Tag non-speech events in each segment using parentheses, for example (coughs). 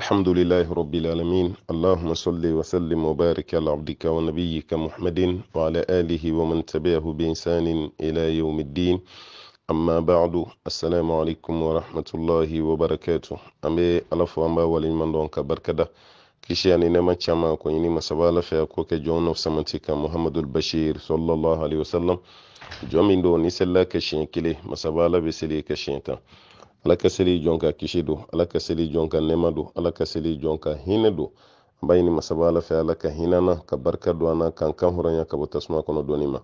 الحمد لله رب العالمين اللهم صل وسلم وبارك على عبدك ونبيك محمد وعلى آله ومن تبعه بإحسان إلى يوم الدين أما بعد السلام عليكم ورحمة الله وبركاته أمي ألفو أمبا ولمن دونك بركده kisha ni nema chama kwenye ni masaba lafiya ya koke jɔn na samantika muhammadu bashir sallallahu wasallam jɔn min ni sela ka siɲɛ kelen masaba la bɛ seli ala ka seli jɔn ka kisi don ala ka seli jɔn ka nɛma don ala ka seli jɔn ka hinɛ don an b'a ɲini masaba ala fɛ ala ka hinɛ ka barika don an na k'an kan hɔrɔnya ka bɔ tasuma kɔnɔ dɔɔni ma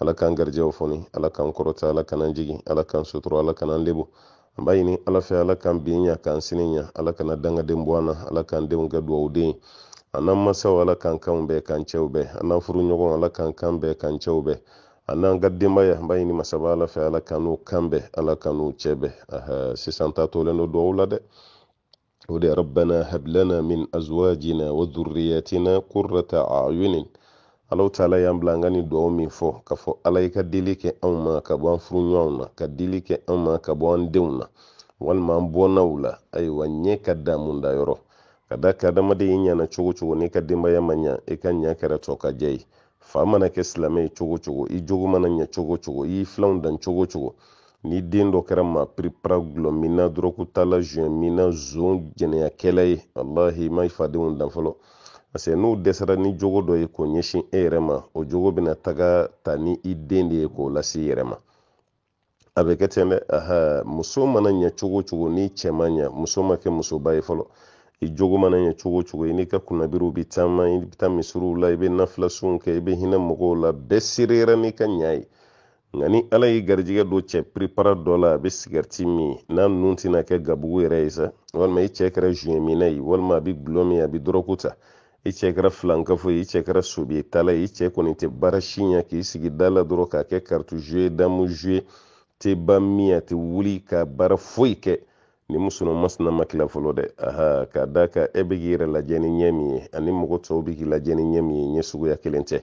ala k'an garijɛw fɔni ala k'an kɔrɔta ala k'an jigi ala k'an sutura ala k'an lebu an b'a ɲini ala fɛ ala k'an bin ɲa k'an sini ɲa ala kana dangaden bɔ an na ala k'an denw kɛ duwawuden ye an n'an masaw ala k'an kanw bɛɛ k'an cɛw bɛɛ an n'an furuɲɔgɔnw ala k'an kan bɛɛ k'an cɛw bɛɛ annan gaddimaya mbayinima saba ala fe ala kanu kambe ala kanu ceɓe sisantatoleno dowla de wodi rabbana hablana min aswajina wa dhurriyatina qurata ayunin alahu taala yambilangani dow min fo ka fo alay ka dili ke an ma ka bo an furuñaw na ka dili ke an ma ka bo an dew na walma an bonaw la ayiwa ɲe ka damunda yɔrɔ ka da ka adamaden i ɲana cogo cogo ni ka dinbaya ma ɲa i e ka ɲa kɛra tɔ ka jɛyi fa mana kɛ silamɛ ye cogo cogo i jogo mana ɲɛ cogo cogo i filanw dan cogo cogo ni den dɔ kɛra ma piripra gulɔ min na dɔrɔkutala zuyɛn min na zon jɛnɛyakɛla ye walahi ma i fadenw dan fɔlɔ parce n'u dɛsɛra ni jogo dɔ ye k'o ɲɛsin e yɛrɛ ma o jogo bɛna taga ta ni i den de ye k'o lase i yɛrɛ ma a bɛ kɛ ten dɛ aha muso mana ɲɛ cogo cogo ni cɛ ma muso ma kɛ musoba ye fɔlɔ i mana ɲɛ cogo cogo i n'i ka kunnabiriw bi caman i bi taa misiriw la i bɛ nafila kɛ i bɛ hinɛ mɔgɔw la bɛɛ seereyara n'i ka ɲa ye nka ni ala y'i garijɛgɛ don cɛ piripara dɔ la a bɛ sigɛriti min n'a nun tɛna kɛ gabugu yɛrɛ ye sa walima i cɛ kɛra zuyɛn ye walima a bɛ gulɔ min a bɛ dɔrɔku ta i cɛ kɛra filankafo ye i cɛ kɛra sobiyetala ye i cɛ kɔni tɛ baara si ɲɛ k'i sigi da la dɔrɔn k'a kɛ karituzu ye damu zu tɛ ba min a tɛ wuli ka baara foyi kɛ ni musunu masina ma kila fɔlɔ dɛ aha k'a da kan e bɛ k'i yɛrɛ lajɛ ni ɲɛ min ye ani mɔgɔ tɔw bɛ k'i lajɛ ni ɲɛ min ye ɲɛ suguya kelen tɛ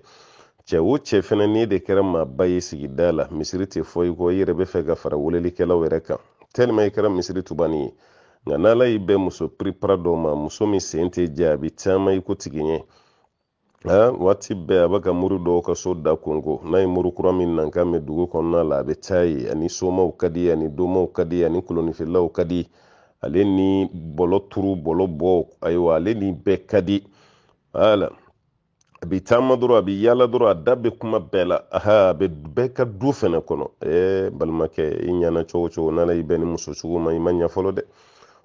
cɛ o cɛ fɛnɛ ne de kɛra maaba ye sigida la misiri tɛ fɔ i kɔ i yɛrɛ bɛ fɛ ka fara welelikɛlaw yɛrɛ kan tɛlima i kɛra misiri tubani ye nka n'ala y'i bɛ muso piripara dɔ ma muso min sen tɛ jɛ a bɛ caman i ko tigi ɲɛ waati bɛɛ a baka muru dɔw ka so da konko n'a ye muru kura min nan kan dugu kɔnɔna la a bɛ caya ani somaw ka di ani domaw ka di ani kolonifilaw ka di ale ni bɔlɔ turu bɔlɔ bɔ ayiwa ale ni bɛɛ ka di wala a bɛ taama dɔrɔn a bɛ yaala dɔrɔn a da bɛ kuma ee, bɛɛ la aha a bɛ bɛɛ ka du fɛnɛ kɔnɔ ɛɛ balimakɛ i ɲana cogo cogo n'ala y'i bɛn ni muso sugu ma i ma ɲa fɔlɔ dɛ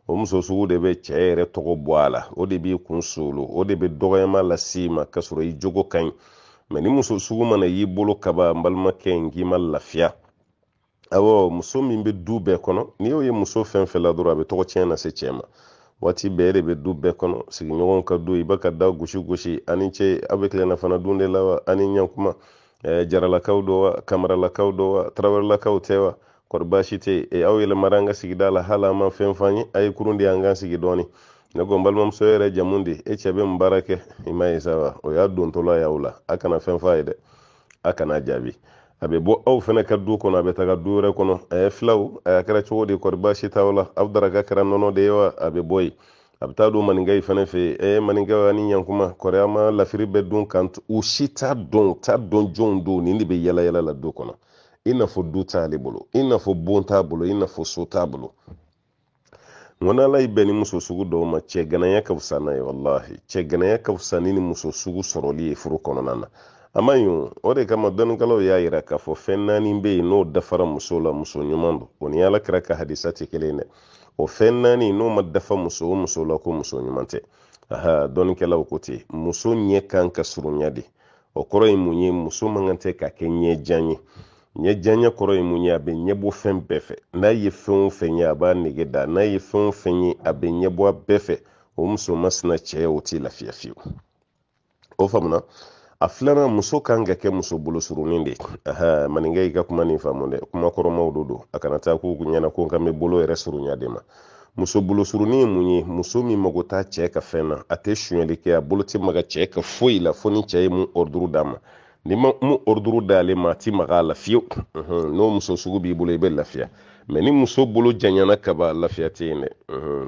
o muso sugu de bɛ cɛ yɛrɛ tɔgɔ bɔ a la o de b'i kun solo o de bɛ dɔgɔyama las'i ma k'a sɔrɔ i jogo ka ɲi mɛ ni muso sugu mana y'i bolo kaba n balimakɛ in k'i ma lafiya awɔ muso min bɛ du bɛɛ kɔnɔ n'i y'o ye muso fɛn fɛn la dɔrɔn a bɛ tɔgɔ tiɲɛ lase cɛ ma waati bɛɛ e de bɛ du bɛɛ kɔnɔ sigiɲɔgɔnw ka du i b'a ka da gosi gosi ani ce aw bɛ tilenafana dun de la wa ani ɲankuma eh, jaralakaw do wa kamaralakaw do wa tarawelelakaw tɛ wa kɔri baasi tɛ yen aw yɛlɛmara an ka sigida la hali an ma fɛn f'an ye a ye kurun di an k'an sigi dɔɔni ne ko n balimamuso yɛrɛ jamu de e cɛ bɛ mun baara kɛ i ma ye sa o y'a dontɔla y'aw la a kana fɛn f'a ye dɛ a kana jaabi a bɛ bɔ aw fana ka du kɔnɔ a bɛ taga du wɛrɛ kɔnɔ a ye filaw a y'a kɛra cogo di kɔri baasi t'aw la aw daraka kɛra nɔnɔ de ye wa a bɛ bɔ yen a bɛ taa don maninkɛ in fana fɛ yen maninkɛ ani ɲankuma kɔrɔ an ma lafiri bɛ dun kan u si t'a dɔn t'a dɔn jɔn don nin de bɛ yala yala la du kɔnɔ i n'a fɔ du t'ale bolo i n'a fɔ bon t'a bolo i n'a fɔ so t'a bolo n ko y'i bɛn ni muso sugu dɔw ma cɛgananya ka fisa n'a ye walahi cɛgananya ka fisa ni ni muso sugu sɔrɔli ye furu kɔnɔna na a ma ɲi o o de kama dɔnnikɛlaw y'a yira k'a fɔ fɛn naani bɛ yen n'o dafara muso la muso ɲuman don o ni ala kɛra ka hadisa tɛ kelen dɛ o fɛn naani n'o ma dafa muso o muso la ko muso ɲuman tɛ aha dɔnnikɛlaw ko ten muso ɲɛ kan ka surunya de o kɔrɔ ye mun ye muso man kan tɛ ka kɛ ɲɛ ye ɲɛ janya kɔrɔ ye mun ye a bɛ ɲɛbɔ fɛn bɛɛ fɛ n'a ye fɛn o fɛn ye a b'a nege da n'a ye fɛn o fɛn ye a bɛ ɲɛbɔ a bɛɛ fɛ o muso masina cɛ o tɛ lafiya fiyewu o faamuna a filanan muso kan ka kɛ muso bolosurunin de aha maninkɛ i ka kuma nin faamu dɛ kuma kɔrɔmaw de don a kana taa k'u ɲɛna ko n kan bɛ bolo yɛrɛ surunya de ma muso bolosurunin ye mun ye muso min mago t'a cɛ ka fɛn na a tɛ sonyali kɛ a bolo tɛ maga cɛ ka foyi la fo ni cɛ ye mun d'a ma ni ma mu orduru dale ma ti maga la fiyew no muso sugu bi bulo ibe la fiya mɛ ni muso bolo janyana ka ba la fiya te ne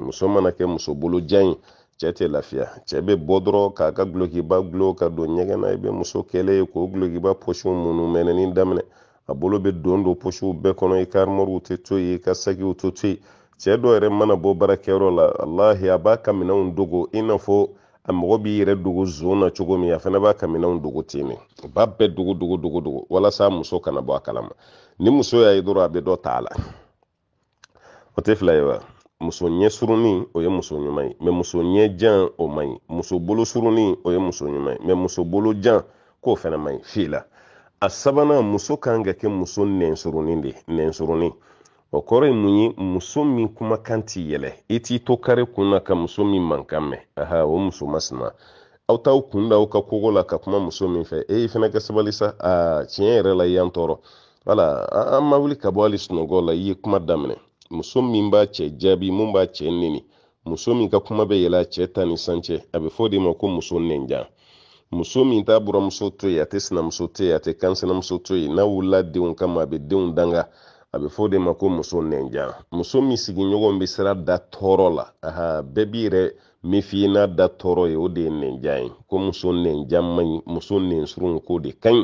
muso mana kɛ muso bolo jan cɛ tɛ lafiya cɛ bɛ bɔ dɔrɔn k'a ka gulokiba gulo ka don ɲɛgɛn na i bɛ muso kɛlɛ ye k'o gulokiba pɔsiw munu mɛnɛni daminɛ a bolo bɛ don don pɔsiw bɛɛ kɔnɔ i ka armɔriw tɛ to yen i ka sakiw tɛ to yen cɛ dɔ yɛrɛ mana bɔ baarakɛyɔrɔ la alahi a b'a ka minɛnw dogo i n'a fɔ a mago b'i yɛrɛ dogo zon na cogo min a fana b'a ka minɛnw dogo ten ne u b'a bɛɛ dogo dogo dogo dogo walasa muso kana bɔ a kalama ni muso y'a ye dɔrɔn a bɛ dɔ t'a la o tɛ fila ye wa muso ɲɛ surunin o ye muso ɲuman ye mɛ muso ɲɛ jan o man ɲi muso bolo surunin o ye muso ɲuman ye mɛ muso bolo jan k'o fana man ɲi fi la a sabanan muso kan ka kɛ muso nɛnsurunin de nɛnsurunin o kɔrɔ ye mun ye muso min kumakan ti yɛlɛ i t'i to kare kun na ka muso min mankan mɛn aha o muso masina aw t'aw kun da aw ka kogo la ka kuma muso min fɛ e fana ka sabali sa aa tiɲɛ yɛrɛ la i y'an tɔɔrɔ wala an ma wuli ka bɔ hali sunɔgɔ la i ye kuma daminɛ muso min b'a cɛ jaabi mun b'a cɛ neni muso min ka kuma bɛ yɛlɛ a cɛ ta ni san a bɛ fɔ de ma ko muso nɛnjan muso min t'a buramuso to yen a tɛ sinamuso to yen a tɛ kansinamuso to yen n'a wulila denw kama a bɛ denw danga a bɛ fɔ o de ma ko muso nɛnjan muso min sigiɲɔgɔn bɛ sira da tɔɔrɔ la bɛɛ b'i yɛrɛ mefie n'a da tɔɔrɔ ye o de ye nɛnjan ye ko muso nɛnjan man ɲi muso nɛnsurun k'o de ka ɲi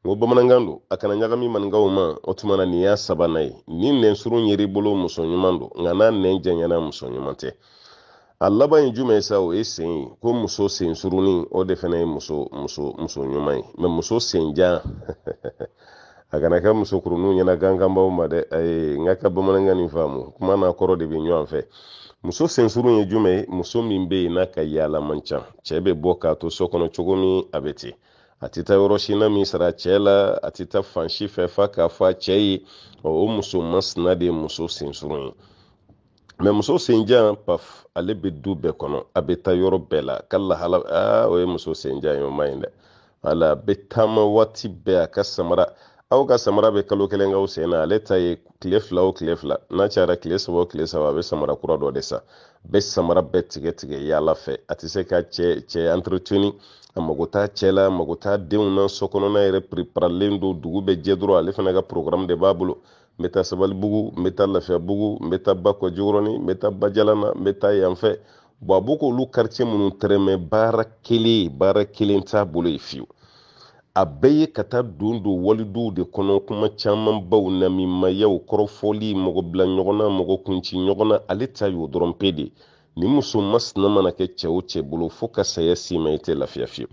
n ko bamanankan don a kana ɲagami maninkaw ma o tuma na nin y'a sabanan ye ni nɛnsurun yer'i bolo muso ɲuman don nka n'a nɛn janyana muso ɲuman tɛ a laban ye jumɛn ye sa o ye sen ye ko muso sen surunni o de fana ye muso muso muso ɲuman ye mɛ muso senjan (laughs) a kana kɛ musokurunninw ɲɛna gankanbaw ma dɛ ayi n ka ka bamanankan nin faamu kuma n'a kɔrɔ de bɛ ɲɔgɔn fɛ muso sensurun ye jumɛn ye muso min bɛ yen n'a ka yaala man ca cɛ bɛ bɔ k'a to so kɔnɔ cogo min a bɛ ten a tɛ taa yɔrɔ si na min sara cɛ la a tɛ taa fan si fɛ f'a k'a fɔ a cɛ ye o muso masina de ye muso sensurun ye mɛ muso senjan paf ale bɛ du bɛɛ kɔnɔ a bɛ taa yɔrɔ bɛɛ la ka lahala aa o ye muso senjan ye o man ɲi dɛ wala a bɛ taama waati bɛɛ a ka samara aw ka samara be kalo kelen k'aw sen na ale ta ye tile fila o tile fila n'a cayara tile saba o tile saba a bɛ samara kura dɔ de san bɛ samara bɛɛ tigɛ tigɛ yaala fɛ a tɛ se ka cɛ cɛ entretenu a mago t'a cɛ la a mago t'a denw na so kɔnɔna yɛrɛ preparalen don dugu bɛ jɛ dɔrɔn ale fana ka programme de b'a bolo n bɛ taa sabalibugu n bɛ taa lafiyabugu n bɛ taa bakɔ jikɔrɔni n bɛ taa bajalan na n bɛ taa yan bɔn a b'o k'olu quartier minnu tɛrɛmɛ baara kelen baara kelen t'a bolo ye fiyewu a bɛɛ ye ka taa don don waliduw de kɔnɔ kuma camanbaw na minmayaw kɔrɔfɔli mɔgɔbila ɲɔgɔnna mɔgɔ kunci ɲɔgɔnna ale ta y'o dɔrɔn pe de ni muso masina mana kɛ cɛ o cɛ bolo fo ka saya s'i ma i tɛ lafiya fiyewu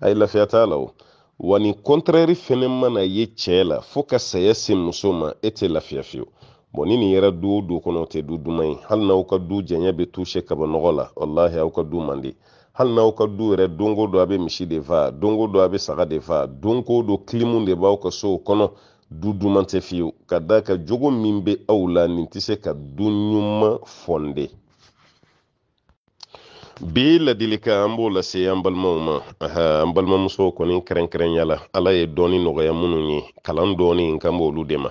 a ye lafiya t'a la o wa ni kɔntarɛri fɛnɛ mana ye cɛ la fo ka saya se muso ma e tɛ lafiya fiyewu bɔn ni nin yɛrɛ du o du kɔnɔ o tɛ du duman ye hali n'aw ka du janya bɛ tusɛ kaba nɔgɔ la walahi aw ka du man di hali n'aw ka du yɛrɛ donko do a be misi de faa donko do a be saga de faa donko do kilimu de b'aw ka sow kɔnɔ du duman tɛ fiyewu ka da ka jogo min be aw la nin tɛ se ka du ɲuman fɔnde bi ladilika an b'o lase an balimaw ma an balimamusow kɔni kɛrɛnkɛrɛnya la ala ye dɔɔni nɔgɔya minnu ye kalan dɔɔni kan b'olu de ma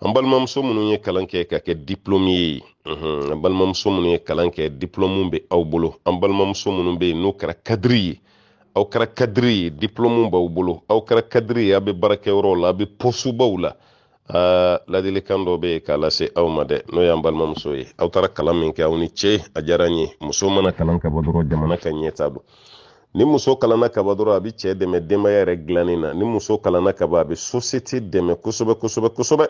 an balimamuso minnu ye kalan kɛ ka kɛ diplomi ye an balimamuso minnu ye kalan kɛ diplomu bɛ aw bolo an balimamuso minnu bɛ n'o kɛra kadiri ye aw kɛra kadiri ye diplomu b'aw bolo aw kɛra kadiri ye aw bɛ baarakɛyɔrɔw la aw bɛ pɔsubaw la ladilikan dɔ bɛ yen k'a lase aw ma dɛ n'o y'an balimamuso ye aw taara kalan min kɛ aw ni ce a diyara n ye muso mana kalan ka bɔ jamana ka ɲɛta don ni muso kalanna kaba dɔrɔn a bɛ cɛ dɛmɛ denbaya yɛrɛ dilannen na ni muso kalanna kaba a bɛ sosiyete dɛmɛ kosɛbɛ kosɛbɛ kosɛbɛ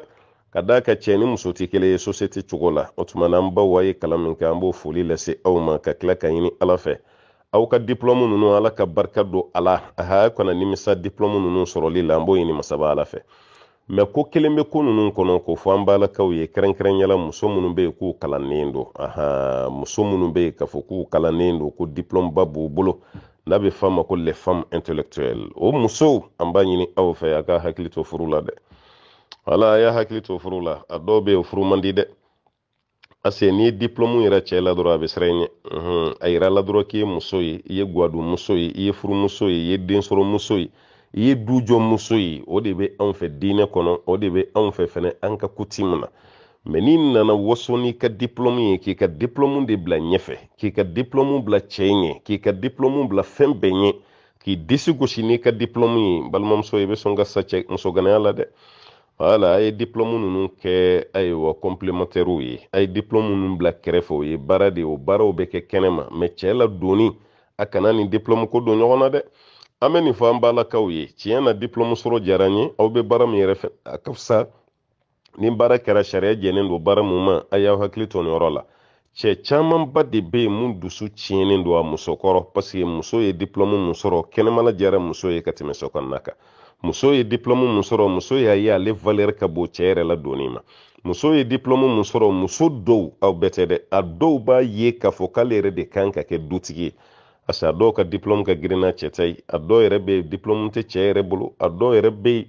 ka daa ka cɛ ni muso tɛ kelen ye sosiyete cogo la o tuma n'an baw a ye kalan min kɛ an b'o foli lase aw ma ka tila ka ɲini ala fɛ aw ka diplɔmu ninnu ala ka barika don a la aha kana nimisa diplɔmu ninnu sɔrɔli la an b'o ɲini masaba ala fɛ mɛ ko kelen bɛ ko ninnu kɔnɔ k'o fɔ an balakaw ye kɛrɛnkɛrɛnyala muso minnu bɛ yen k'u kalannen don aha muso minnu bɛ yen k'a fɔ k'u kalannen don ko diplɔmuba b'u bolo n'a bɛ f'a ko les femmes intellectuelles o musow an b'a ɲini aw fɛ a ka hakili to furu la dɛ wala a y'a hakili to furu la a dɔw bɛ yen furu man di dɛ parce n'i ye diplɔmu yɛrɛ cɛ la dɔrɔn a bɛ siran i ɲɛ a yira la dɔrɔn k'i ye muso ye i ye gwadonmuso ye i ye furumuso ye i ye densɔrɔmuso ye i ye du jɔ muso ye o de bɛ anw fɛ diinɛ kɔnɔ o de bɛ anw fɛ fɛnɛ an ka kutimu na mɛ n'i nana waso n'i ka diplɔmu ye k'i ka diplɔmu de bila ɲɛfɛ k'i ka diplɔmu bila cɛ ɲɛ k'i ka diplɔmu bila fɛn bɛɛ ɲɛ k'i disi gosi n'i ka diplɔmu ye balimamuso i bɛ sɔn ka sa cɛ musoganaya la dɛ wala a ye diplɔmu nunu kɛ ayiwa kɔnpilematɛriw ye a ye diplɔmu minnu bila kɛrɛfɛ o ye baara de o baaraw bɛ kɛ kɛnɛma mɛ cɛɛ la doni a kana ni diplɔmu ko don ɲɔgɔn na dɛ an bɛ nin fɔ an balakaw ye tiɲɛ na diplɔmu sɔrɔ jara n ye aw bɛ baara min yɛrɛ fɛ a ka fisa ni baara kɛra sariya jɛlen don baara mun ma a y'aw hakili to yɔrɔ la cɛ camanba de bɛ yen mun dusu tiɲɛnen don a muso kɔrɔ paseke muso ye diplɔmu mun sɔrɔ kɛnɛmana diyara muso ye ka tɛmɛ sokɔnɔna kan muso ye diplɔmu mun sɔrɔ muso y'a ye ale valɛri ka bon cɛ yɛrɛ la donni ma muso ye diplɔmu mun sɔrɔ muso dɔw aw bɛɛ tɛ dɛ a dɔw b'a ye k'a fɔ k'ale yɛrɛ de kan ka kɛ dutigi ye parce a dɔw ka diplɔmu ka girin cɛ ta ye a dɔw yɛrɛ bɛ yen diplɔmu tɛ cɛ yɛrɛ bolo a dɔw yɛrɛ bɛ yen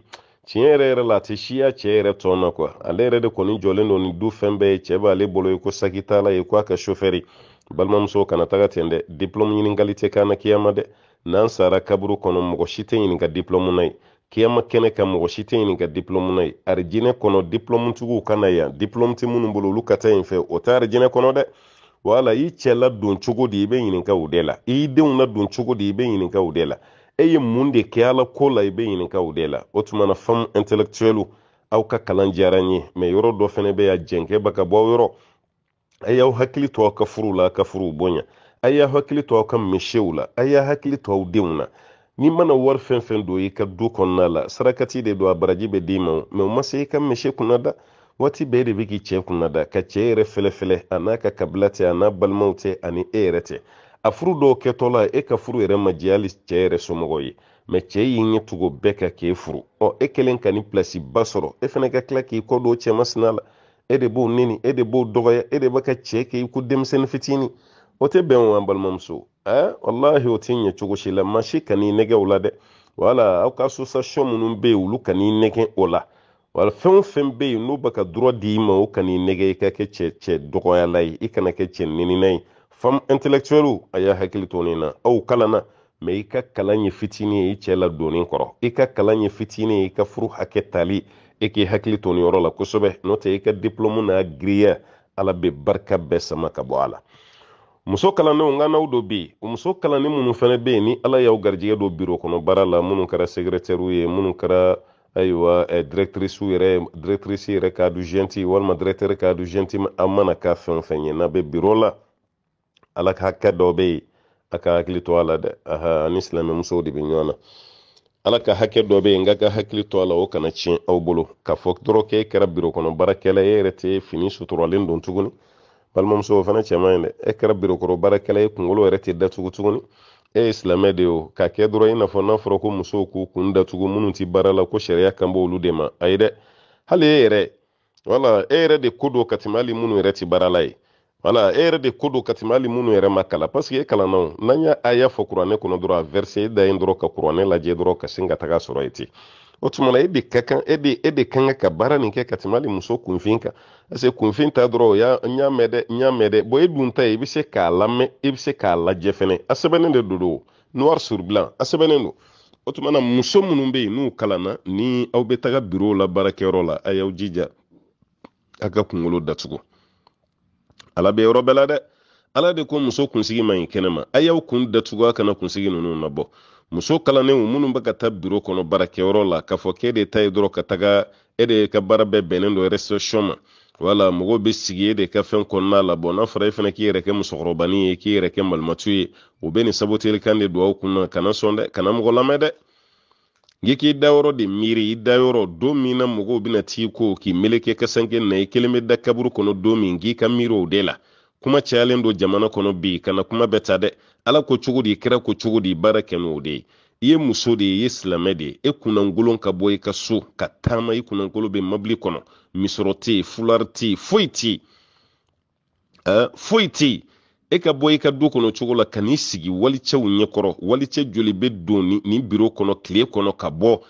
tiɲɛ yɛrɛ yɛrɛ la a tɛ siya cɛ yɛrɛ tɔ na kuwa ale yɛrɛ de kɔni jɔlen don ni du fɛn bɛɛ ye cɛ b'ale bolo ye ko saki t'a la ye ko a kɛ sofɛri balimamusow kana taga ten dɛ diplɔmu ɲininkali tɛ k'an na kiyama dɛ n'an sara kaburu kɔnɔ mɔgɔ si tɛ ɲininka diplɔmu na ye kiyama kɛnɛ ka mɔgɔ si tɛ ɲininka diplɔmu na ye arijinɛ kɔnɔ diplɔmutigiw ka na yan diplɔmu tɛ minnu bolo olu ka taa yen fɛ o tɛ arijinɛ kɔnɔ dɛ wala i cɛ ladon cogo di i bɛ ɲininka o de la i denw ladon cogo di i bɛ ɲininka o de la e ye mun de kɛ a la ko la i bɛ ɲininka o de la o tuma na famu aw ka kalan diyara ye mɛ yɔrɔ dɔ fana bɛ yan jɛnkɛba ka bɔ aw yɔrɔ a y'aw hakili to aw ka furu la a ka furuw bonya a y'a hakili to aw ka misiw la a y'a hakili to aw denw na n'i mana wari fɛn fɛn don i ka du kɔnɔna la sarakati de don a baraji bɛ d'i ma mɛ o ma se i ka misi kunna waati bɛɛ de bɛ k'i cɛ kunna ka cɛ yɛrɛ fɛlɛfɛlɛ a n'a ka kabila tɛ a n'a balimaw tɛ ani e yɛrɛ tɛ a furu dɔw kɛtɔla e ka furu yɛrɛ ma diya hali cɛ yɛrɛ somɔgɔ ye mɛ cɛ y'i ɲɛ tugu bɛɛ ka k'e furu ɔ e kɛlen ka nin pilasi ba sɔrɔ e fana ka tila k'i kɔ don cɛmasina la e de b'o neni e de b'o dɔgɔya e de b'a ka cɛ k'i ko denmisɛnnin fitinin o tɛ bɛn o an balimamuso ɛɛ walahi o tɛ ɲɛ cogo si la maa si kan'i nɛgɛ o la dɛ wala aw ka association minnu bɛ yen olu kan'i nɛgɛ o la wala fɛn o fɛn bɛ yen n'u bɛ ka dɔrɔ d'i ma o kan'i nɛgɛ i ka kɛ cɛ cɛ dɔgɔyala ye i kana kɛ cɛ nenina ye fam intellectuelu a y'a hakili to nin na aw kalan na mɛ i ka kalan ye fitinin ye i cɛ ladonni kɔrɔ i ka kalan ye fitinin ye i ka furu hakɛ tali e k'i hakili to nin yɔrɔ la kosɛbɛ n'o tɛ i ka diplɔmu n'a giriya ala bɛ barika bɛɛ sama ka bɔ a la muso kalandenw ka n'aw dɔ bɛ yen muso kalanden minnu fana bɛ yen ni ala y'aw garijɛgɛ don biro kɔnɔ baara la minnu kɛra sekirɛtɛriw ye minnu kɛra ayiwa eh, directrice yɛrɛ directrice yɛrɛ k'a du walima directeur k'a du a mana k'a fɛn fɛn ye n'a bɛ biro la ala ka hakɛ dɔ bɛ yen a ka hakili to a la dɛ aha ani silamɛmusow de bɛ ɲɔgɔn na ala ka hakɛ dɔ bɛ yen nka ka hakili to a la o kana tiɲɛ aw bolo k'a fɔ dɔrɔn k'e kɛra biro kɔnɔ baarakɛla ye e yɛrɛ tɛ fini suturalen don tuguni balimamuso o fana cɛman ye dɛ e kɛra birokɔrɔ baarakɛla ye kunkolo yɛrɛ tɛ datugu tuguni e ye silamɛ de o k'a kɛ dɔrɔn i n'a fɔ n'a fɔra ko musow k'u kun datugu minnu tɛ baara la ko sariya kan b'olu de ma ayi dɛ hali e yɛrɛ wala e yɛrɛ de ko don ka tɛmɛ hali minnu yɛrɛ tɛ baara la ye wala e yɛrɛ de ko do katimɛ hali minnu yɛrɛ ma kala parsike e kalannanw n'an y'a a y'a fɔ kuranɛ kɔnɔ dɔrɔn a vɛrise da ye dɔrɔn ka kuranɛ lajɛ dɔrɔn ka sin ka taga sɔrɔ ye ten o tuma e de ka kan e de e de kan ka e e ka baara nin kɛ ka tɛmɛ hali muso kunfin kan parce que kunfin ta dɔrɔn y'a n y'a mɛn dɛ n y'a mɛn dɛ bɔn e dun ta ye i bɛ se k'a lamɛn e bɛ se k'a lajɛ fɛnɛ a sɛbɛnnen de don do noir sur blanc a sɛbɛnnen don o tuma muso minnu bɛ yen n'u kalanna ni aw bɛ taga birow la baarakɛyɔrɔ la a y'aw jija a ka kunkolo datugu ala bɛ yɔrɔ bɛɛ la dɛ ala de ko muso kunsigi man ɲi kɛnɛma a y'aw kun datugu a kana kunsigi ninnu nabɔ muso kalandenw minnu bɛ ka taa biro kɔnɔ baarakɛyɔrɔ la k'a fɔ k'e de ta ye dɔrɔn ka taga e de ka baara bɛɛ bɛnnen don reception ma wala mɔgɔw bɛ sigi e de ka fɛn kɔnɔna la bɔn n'a fɔra e fana k'i yɛrɛ kɛ musokɔrɔbanin ye k'i yɛrɛ kɛ malimatu ye o bɛ nin saboteli de don aw kunna kana sɔn dɛ kana mɔgɔ lamɛn dɛ nge k'i dayɔrɔ de miiri i dayɔrɔ don min na mɔgɔw bena t'i ko k'i meleke kasanke na i kelen be da kaburu kɔnɔ don min k'i ka miiri o de la kuma cayalen don jamana kɔnɔ bi kana kuma bɛɛ ta dɛ ala ko cogo di kira ko cogo di baara kɛ n'o de ye i ye muso de ye i ye silamɛ de ye e kunnangolon ka bɔ i ka so ka taama i kunnankolo be mabili kɔnɔ misɔrɔ tɛ yen fulari tɛ yen eh, foyi tɛ yen foyi tɛ yen e ka bɔ i ka du kɔnɔ cogo la ka n'i sigi walicɛw ɲɛkɔrɔ walicɛ joli bɛ don nin biro kɔnɔ kile kɔnɔ ka bɔ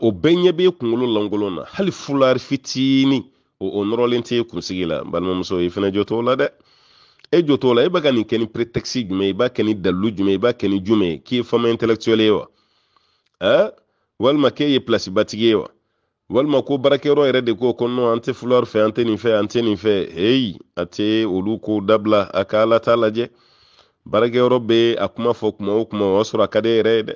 o bɛɛ ɲɛ bɛ kunkolo lankolon na hali fulari fitini o o nɔrɔlen tɛ kunsigi la balimamuso i fana jɔ t'o la dɛ e jɔ t'o la e bɛ nin kɛ ni pretexte jumɛn i b'a kɛ ni dalilu jumɛn i b'a kɛ ni jumɛn ye k'i ye fama intellectuel ye wa walima k'e ye place batigi ye wa walima ko baarakɛyɔrɔ yɛrɛ de ko ko nɔ an tɛ fulɔri fɛ an tɛ nin fɛ an tɛ nin fɛ heyi a tɛ olu ko dabila a ka ala t'a lajɛ baarakɛyɔrɔ bɛ a kuma fɔ kuma o kuma o y'a sɔrɔ a ka di yɛrɛ ye dɛ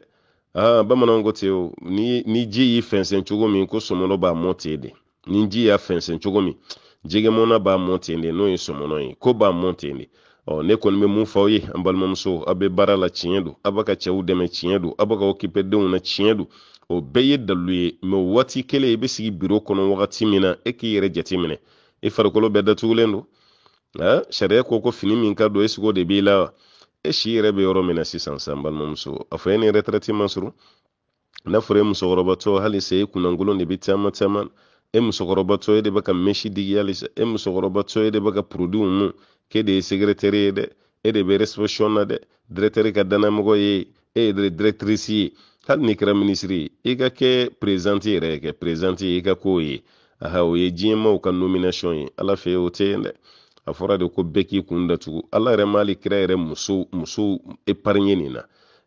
aa bamananw ko ten o ni ni ji y'i fɛnsɛn cogo min ko sɔmɔnɔ b'a mɔ ten de ni ji y'a fɛnsɛn cogo min jɛgɛmɔna b'a mɔ ten de n'o ye sɔmɔnɔ ye ko b'a mɔ ten de ɔ ne kɔni bɛ mun fɔ aw ye an balimamuso aw bɛ baara la tiɲɛ don aw b'a ka cɛw dɛmɛ tiɲɛ don aw b'a ka okipe denw na tiɲɛ don o bɛɛ ye dalu ye mɛ o waati kelen i bɛ sigi biro kɔnɔ wagati min na e k'i yɛrɛ jate minɛ i farikolo bɛɛ datugulen don ha sariya ko ko fini min ka don e sigo de b'i la wa e si yɛrɛ bɛ yɔrɔ min na sisan sisan balimamuso a fɔ e ni retraite ma surun n'a fɔra e musokɔrɔbatɔ halisa e kunnankolon de bɛ caman caman e musokɔrɔbatɔ e de bɛ ka mɛsi digi halisa e musokɔrɔbatɔ e de bɛ ka produit mun k'e de ye sekretɛri ye dɛ e de bɛ resepsiyɔn na dɛ directeur ka danamɔgɔ ye e ye directrice ye. hali n'i kɛra minisiri i ka kɛ perezanti yɛrɛ kɛ perezanti ye i ka kow ye aha o ye diɲɛmaw ka nomination ye ala fɛ o tɛ yen dɛ a fɔra de ko bɛɛ k'i kun datugu ala yɛrɛ m'ali kira yɛrɛ musow muso épargne nin na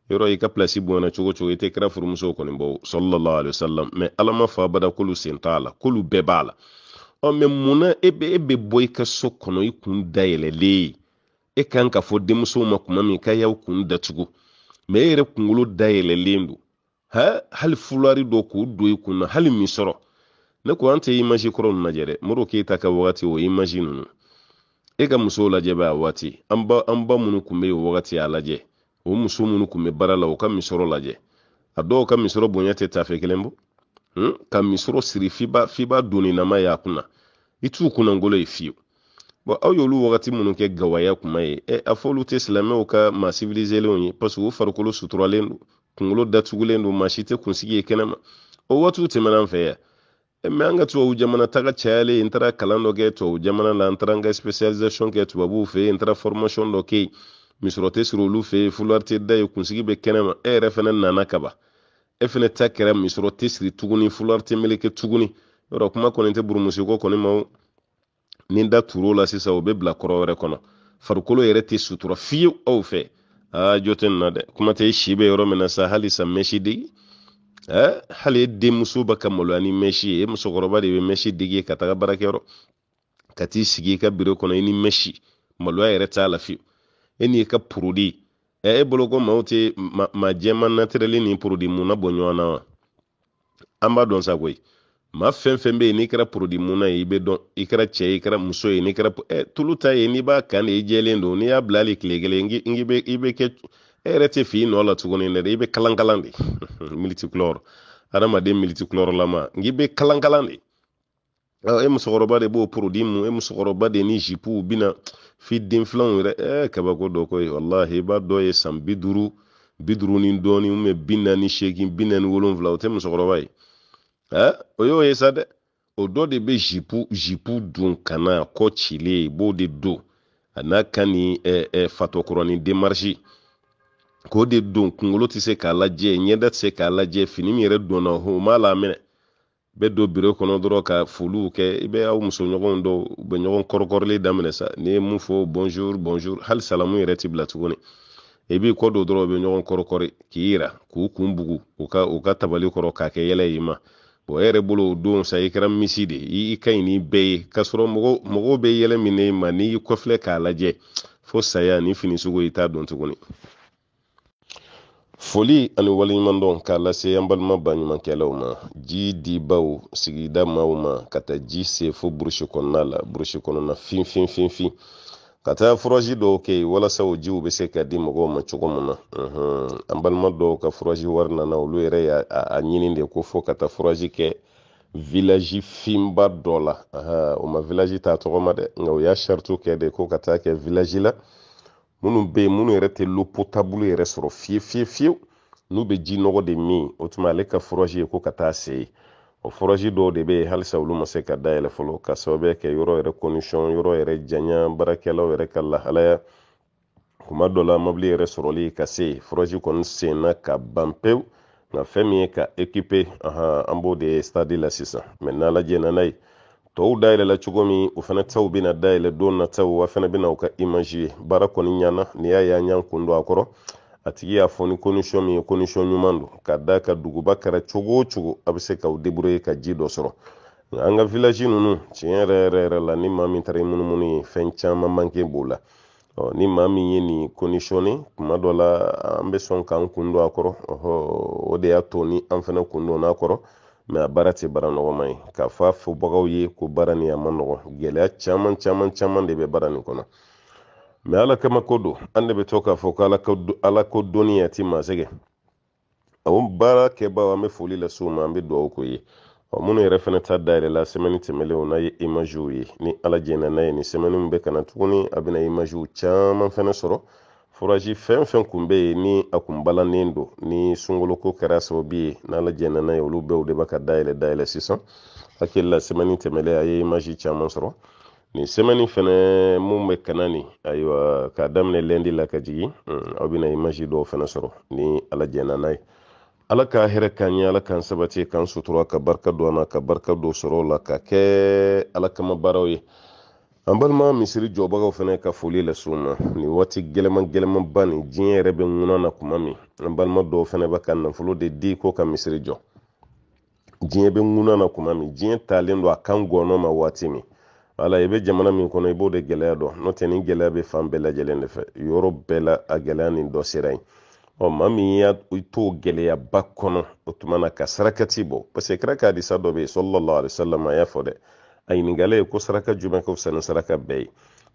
yɔrɔ i ka pilasi bonyana cogo cogo i tɛ kira furumuso kɔni bɔ sallallahu alaihi wasallam mɛ ala ma fa bada k'olu sen t'a la k'olu bɛɛ b'a la ɔ mɛ munna e bɛ e bɛ bɔ i ka so kɔnɔ i kun dayɛlɛlen e kan ka fɔ denmusow ma kuma min k'a y'aw kun datugu mɛ e yɛrɛ kunkolo dayɛlɛlen don ha hali fulari dɔ k'o don i kun hali min sɔrɔ ne ko an tɛ imaji kɔrɔ ninnu lajɛ dɛ moro keyita ka wagati o imaji ninnu e ka musow lajɛ bɛ a waati an ba an ba minnu tun bɛ yen wagati a lajɛ o muso minnu tun bɛ baara la o ka misɔrɔ lajɛ a dɔw ka misɔrɔ bonya tɛ tafe kelen bɔ hmm? ka misɔrɔ siri f'i b'a f'i b'a y'a kunna i t'u kunnangolo ye fiyewu bɔn aw y'olu wagati minnu kɛ gawaya kuma ye ɛ e, a fɔ olu tɛ silamɛw ka maa civiliselenw ye parce que u farikolo suturalen don kunkolo datugulen don maa si tɛ kunsigi ye kɛnɛma o waatiw tɛmɛna an fɛ yan mɛ an ka tubabu jamana taga cayalen n taara kalan dɔ kɛ tubabu jamana la n taara n ka specialisation kɛ tubabuw fɛ yen n taara formation dɔ kɛ yen misɔrɔ tɛ siri olu fɛ yen fulari tɛ da yen kunsigi bɛ kɛnɛma e yɛrɛ fana nana kaban e fana ta kɛra misɔrɔ tɛ siri tuguni fulari tɛ meleke tuguni yɔrɔ kuma kɔni tɛ burumusi ko kɔni ma ni da tur'o la sisan o bɛ bila kɔrɔ wɛrɛ kɔnɔ farikolo yɛrɛ tɛ sutura fiyewu aw fɛ a joten na dɛ kuma tɛ si bɛ yɔrɔ min na sa hali sa mɛsi degi eh? hali e denmuso ba ka maloya ni mɛsi ye e musokɔrɔba de bɛ mɛsi degi ka taga baarakɛyɔrɔ ka t'i sigi i ka biro kɔnɔ i e ni mɛsi maloya yɛrɛ t'a la fiyewu e n'i ka porodi e, e bolo ko maaw tɛ ma, ma jɛma naturɛli ni porodi mun na bɔ ɲɔgɔn na wa an b'a dɔn sa koyi ma fɛn fɛn bɛ yen n'i kɛra porodimunna ye i bɛ dɔn i kɛra cɛ i kɛra muso ye n'i kɛra ɛ tulu ta ye n'i b'a kan de i jɛlen don n'i y'a bila hali tile kelen i bɛ i kɛ e yɛrɛ tɛ f'i nɔ la tuguni dɛ i bɛ kalan de (laughs) militi adamaden militi kulɔrɔlama n'i bɛ kalan de e musokɔrɔba de b'o porodi mun e musokɔrɔba de ni zipuw bɛna f'i den filanw yɛrɛ ɛɛ kabako dɔ ko ye i b'a dɔ ye san bi duuru ni dɔɔnin bi binani seegin binani naani wolonwula o tɛ musokɔrɔba ye o y'o ye sa dɛ o dɔ de bɛ zipu zipu dun kana kɔ cilen i b'o de don a n'a ka nin ɛ ɛ fatɔkɔrɔnin demarisi k'o de don kunkolo tɛ se k'a lajɛ ɲɛda tɛ se k'a lajɛ fini min yɛrɛ donna o m'a la minɛ bɛ don biro kɔnɔ dɔrɔn ka foliw kɛ i bɛ aw musoɲɔgɔn dɔ u bɛ ɲɔgɔn kɔrɔkɔrɔlen daminɛ sa n'i ye mun fɔ bonjour bonjour hali salamu yɛrɛ ti bila tuguni i b'i kɔ don dɔrɔn u bɛ ɲɔgɔn kɔrɔkɔri k'i yira k'u kun bugu u ka u ka tabali kɔrɔ k'a kɛ yɛlɛ y'i ma o yɛrɛ bolo o don sa i kɛra misi de i ka ɲi ni bɛɛ ye k'a sɔrɔ mɔgɔw bɛ yɛlɛ min na i ma n'i kɔfilɛ k'a lajɛ fo saya ni fini i t'a dɔn tuguni foli ani waleɲumandɔn k'a lase an balima baɲumankɛlaw ma ji dibaw sigida maw ma ka taa ji se fo burusi kɔnɔna la burusi kɔnɔna finfinfinfin ka taa furaji dɔw kɛ yen walasa o jiw bɛ se ka di mɔgɔw ma cogo min na an balima dɔw ka furaji wari nana olu yɛrɛ y'a a ɲini de ko fɔ ka taa furaji kɛ vilaji finba dɔ la o ma vilaji t'a tɔgɔ ma dɛ nka u y'a saritiw kɛ de ko ka taa kɛ vilaji la minnu bɛ yen minnu yɛrɛ tɛ lo potabulu yɛrɛ sɔrɔ fiye fiye fiyewu n'u bɛ ji nɔgɔ de min o tuma ale ka furaji ye ko ka taa se yen o furaji dɔw de bɛ yen halisa olu ma se ka dayɛlɛ fɔlɔ ka sababuya kɛ yɔrɔ yɛrɛ kondisiyɔn yɔrɔ yɛrɛ janya baarakɛlaw yɛrɛ ka lahalaya kuma dɔ la mobili yɛrɛ sɔrɔli ka se furaji kɔni senna ka ban pewu nka fɛn min ye ka ekipe ahan an b'o de stadi la sisan mɛ n'ala jɛna n'a ye tɔw dayɛlɛla cogo min o fana taw bɛna dayɛlɛ don nataw wa fana bɛna u ka imaji ye baara kɔni ɲana n'i y'a ye an y'an kun don a kɔrɔ a tigi y'a fɔ ni kondisiyɔn min ye kondisiyɔn ɲuman don ka da ka duguba kɛra cogo o cogo a bɛ se k'aw deburiye ka ji dɔ sɔrɔ nka an ka vilaji ninnu tiɲɛ yɛrɛ yɛrɛ yɛrɛ la ni maa min taara munumunu ye fɛn caman manke b'o la ɔ ni maa min ye nin kondisiyɔnni kuma dɔ la an bɛ sɔn k'an kun don a kɔrɔ ɔhɔ o de y'a to ni an fana kun donna a kɔrɔ mɛ a baara tɛ baara nɔgɔma ye k'a fɔ a fɔbagaw ye ko baara nin a ma nɔgɔn gɛlɛya caman caman caman de bɛ baara nin kɔnɔ mɛ ala kama ko don an de bɛ to k'a fɔ ko ala ko dɔnniya ti masɛgɛ o baara kɛbaaw an bɛ foli lase u ma an bɛ dugawu k'o ye ɔ minnu yɛrɛ fana ta dayɛlɛla sɛmɛni tɛmɛlenw n'a ye imaziw ye ni ala jɛnna n'a ye nin sɛmɛni bɛ kana tuguni a bɛna imaziw caman fana sɔrɔ furaji fɛn fɛn kun bɛ yen ni a kun balannen don ni sunkoloko kɛra sababu ye n'ala jɛnna n'a ye olu bɛɛ de bɛ ka dayɛlɛ dayɛlɛ sisan hakili la sɛmɛni tɛmɛlen a ye imazi caman sɔrɔ ni semɛni fɛnɛ mun be kana ni ayiwa k'a daminɛ lɛndi la ka jigi aw mm, bena imaji dɔw fɛnɛ sɔrɔ ni ala jɛna n'a ye ala ka hɛrɛ ka ɲɛ ala k'an sabati k'an sutura ka barika don na ka barika don sɔrɔ la ka kɛ ala kama baaraw ye an balima misiri jɔbagaw fɛnɛ ka foli lase ma nin waati gɛlɛman gɛlɛmanba ni diɲɛ yɛrɛ bɛ ŋuna na kuma min an balima dɔw fɛnɛ bɛ ka nafolo de di ko ka misiri jɔ diɲɛ bɛ ŋuna na kuma min diɲɛ talen don a kan gɔnɔ ma waati min wala i be jamana min kɔnɔ i b'o de gɛlɛya dɔn n'o tɛ nin gɛlɛya bɛ fan bɛɛ lajɛlen de fɛ yɔrɔ bɛɛ la a gɛlɛya nin dɔ sera yen ɔ maa min y'a i t'o gɛlɛyaba kɔnɔ o tuma na ka sarakati bɔ parce kira ka hadisa dɔ bɛ yen sɔlɔlɔ alisalam a y'a fɔ dɛ a ɲininkalen ye ko saraka jumɛn ka fisa saraka bɛɛ ye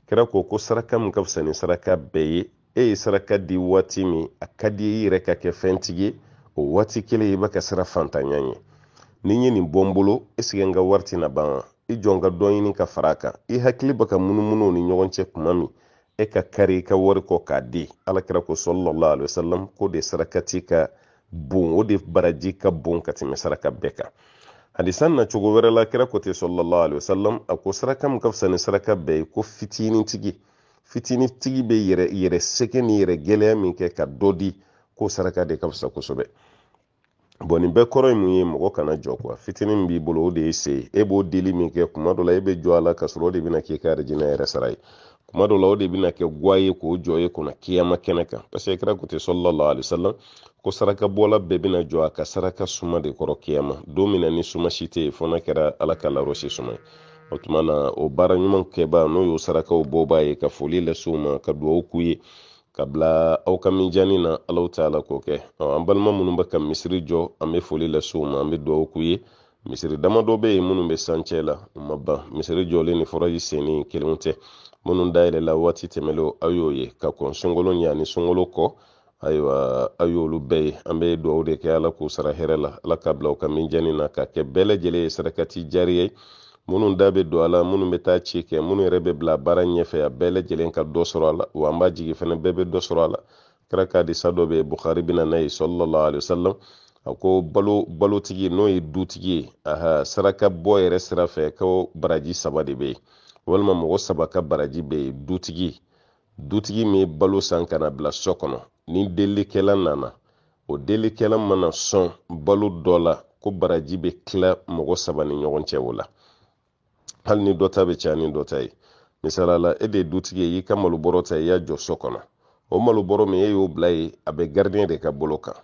kira ko ko saraka min ka fisa saraka bɛɛ ye e ye saraka di waati min a ka di i yɛrɛ ka kɛ fɛntigi o waati kelen i b'a ka sira fantanya ye ni n ye nin bɔ n bolo esike n ka wari tɛna ban wa i jɔn ka dɔ ɲini ka fara kan i hakili bɛ ka ni ɲɔgɔn cɛ kuma min e ka kari i ka wari kɔ k'a di alakira ko sɔlɔlɔ alayhi wasalam ko de sarakati ka bon o de baraji ka bon ka tɛmɛ saraka bɛɛ kan hadisan na cogo wɛrɛ la kira ko ten sɔlɔlɔ alayhi wasalam a ko saraka min ka fisa ni saraka bɛɛ ye ko fitinitigi fitinitigi bɛ yɛrɛ yɛrɛ sɛgɛ ni yɛrɛ gɛlɛya min kɛ ka dɔ di ko saraka de ka fisa kosɛbɛ bɔn nin bɛɛ kɔrɔ ye mun ye mɔgɔ kana jɔ kuwa fitinin b'i bolo o de ye se e b'o dili min kɛ kuma dɔ la e bɛ jɔ a la ka sɔrɔ o de bɛna k'i ka arijinɛ yɛrɛ sara ye kuma dɔ la o de bɛna kɛ guwa ye k'o jɔ ye kɔnɔ kiyama kɛnɛ kan parce kira kun tɛ sɔlɔlɔ alisalam ko saraka bɔla bɛɛ bɛna jɔ a ka saraka suma de kɔrɔ kiyama don min na ni suma si tɛ yen fo n'a kɛra ala ka larosi suma ye o tuma na o baara ɲuman kɛba n'o y'o sarakaw bɔ b'a ye ka foli lase u ma ka duwawu k'u ye kabla bila aw ka minjani na alaw taala k'o kɛ an balima minnu bɛ ka misiri jɔ an bɛ foli lase u ma an bɛ dugawu k'u ye misiri damadɔ bɛ yen minnu bɛ sancɛ la u ma ban misiri jɔlen ni fɔraji seni kelenw tɛ minnu dayɛlɛla waati tɛmɛlenw aw y'o ye ka kɔn sunkalo ɲɛ ani sunkalo kɔ ayiwa aw y'olu bɛɛ ye an bɛ dugawu de kɛ ala k'u sara hɛrɛ la ala k'a bila u ka minjani na k'a kɛ bɛɛ lajɛlen ye sarakati diya ye minnu da bɛ don a la minnu bɛ taa ci kɛ minnu yɛrɛ bɛ bila baara ɲɛfɛ a bɛɛ lajɛlen ka dɔ sɔrɔ a la wa an b'a jigi fana bɛɛ bɛ dɔ sɔrɔ a la kira ka disa dɔ bɛ bukari bɛ na n'a ye sɔlɔlɔ alisalam a ko balo balotigi n'o ye dutigi ye aha saraka bɔ yɛrɛ sira fɛ ko baraji saba de bɛ yen walima mɔgɔ saba ka baraji bɛ yen dutigi dutigi min balo san ka bila so kɔnɔ ni delikɛla nana o delikɛla mana sɔn balo dɔ la ko baraji bɛ tila mɔgɔ saba ni ɲɔgɔn cɛ o la hali ni dɔ ta bɛ caya ni dɔ ta ye misaliyala e de ye dutigi ye i ka malo bɔrɔ ta i y'a jɔ so kɔnɔ o malo bɔrɔ min e y'o bila ye a bɛ garidiyɛn de ka bolo kan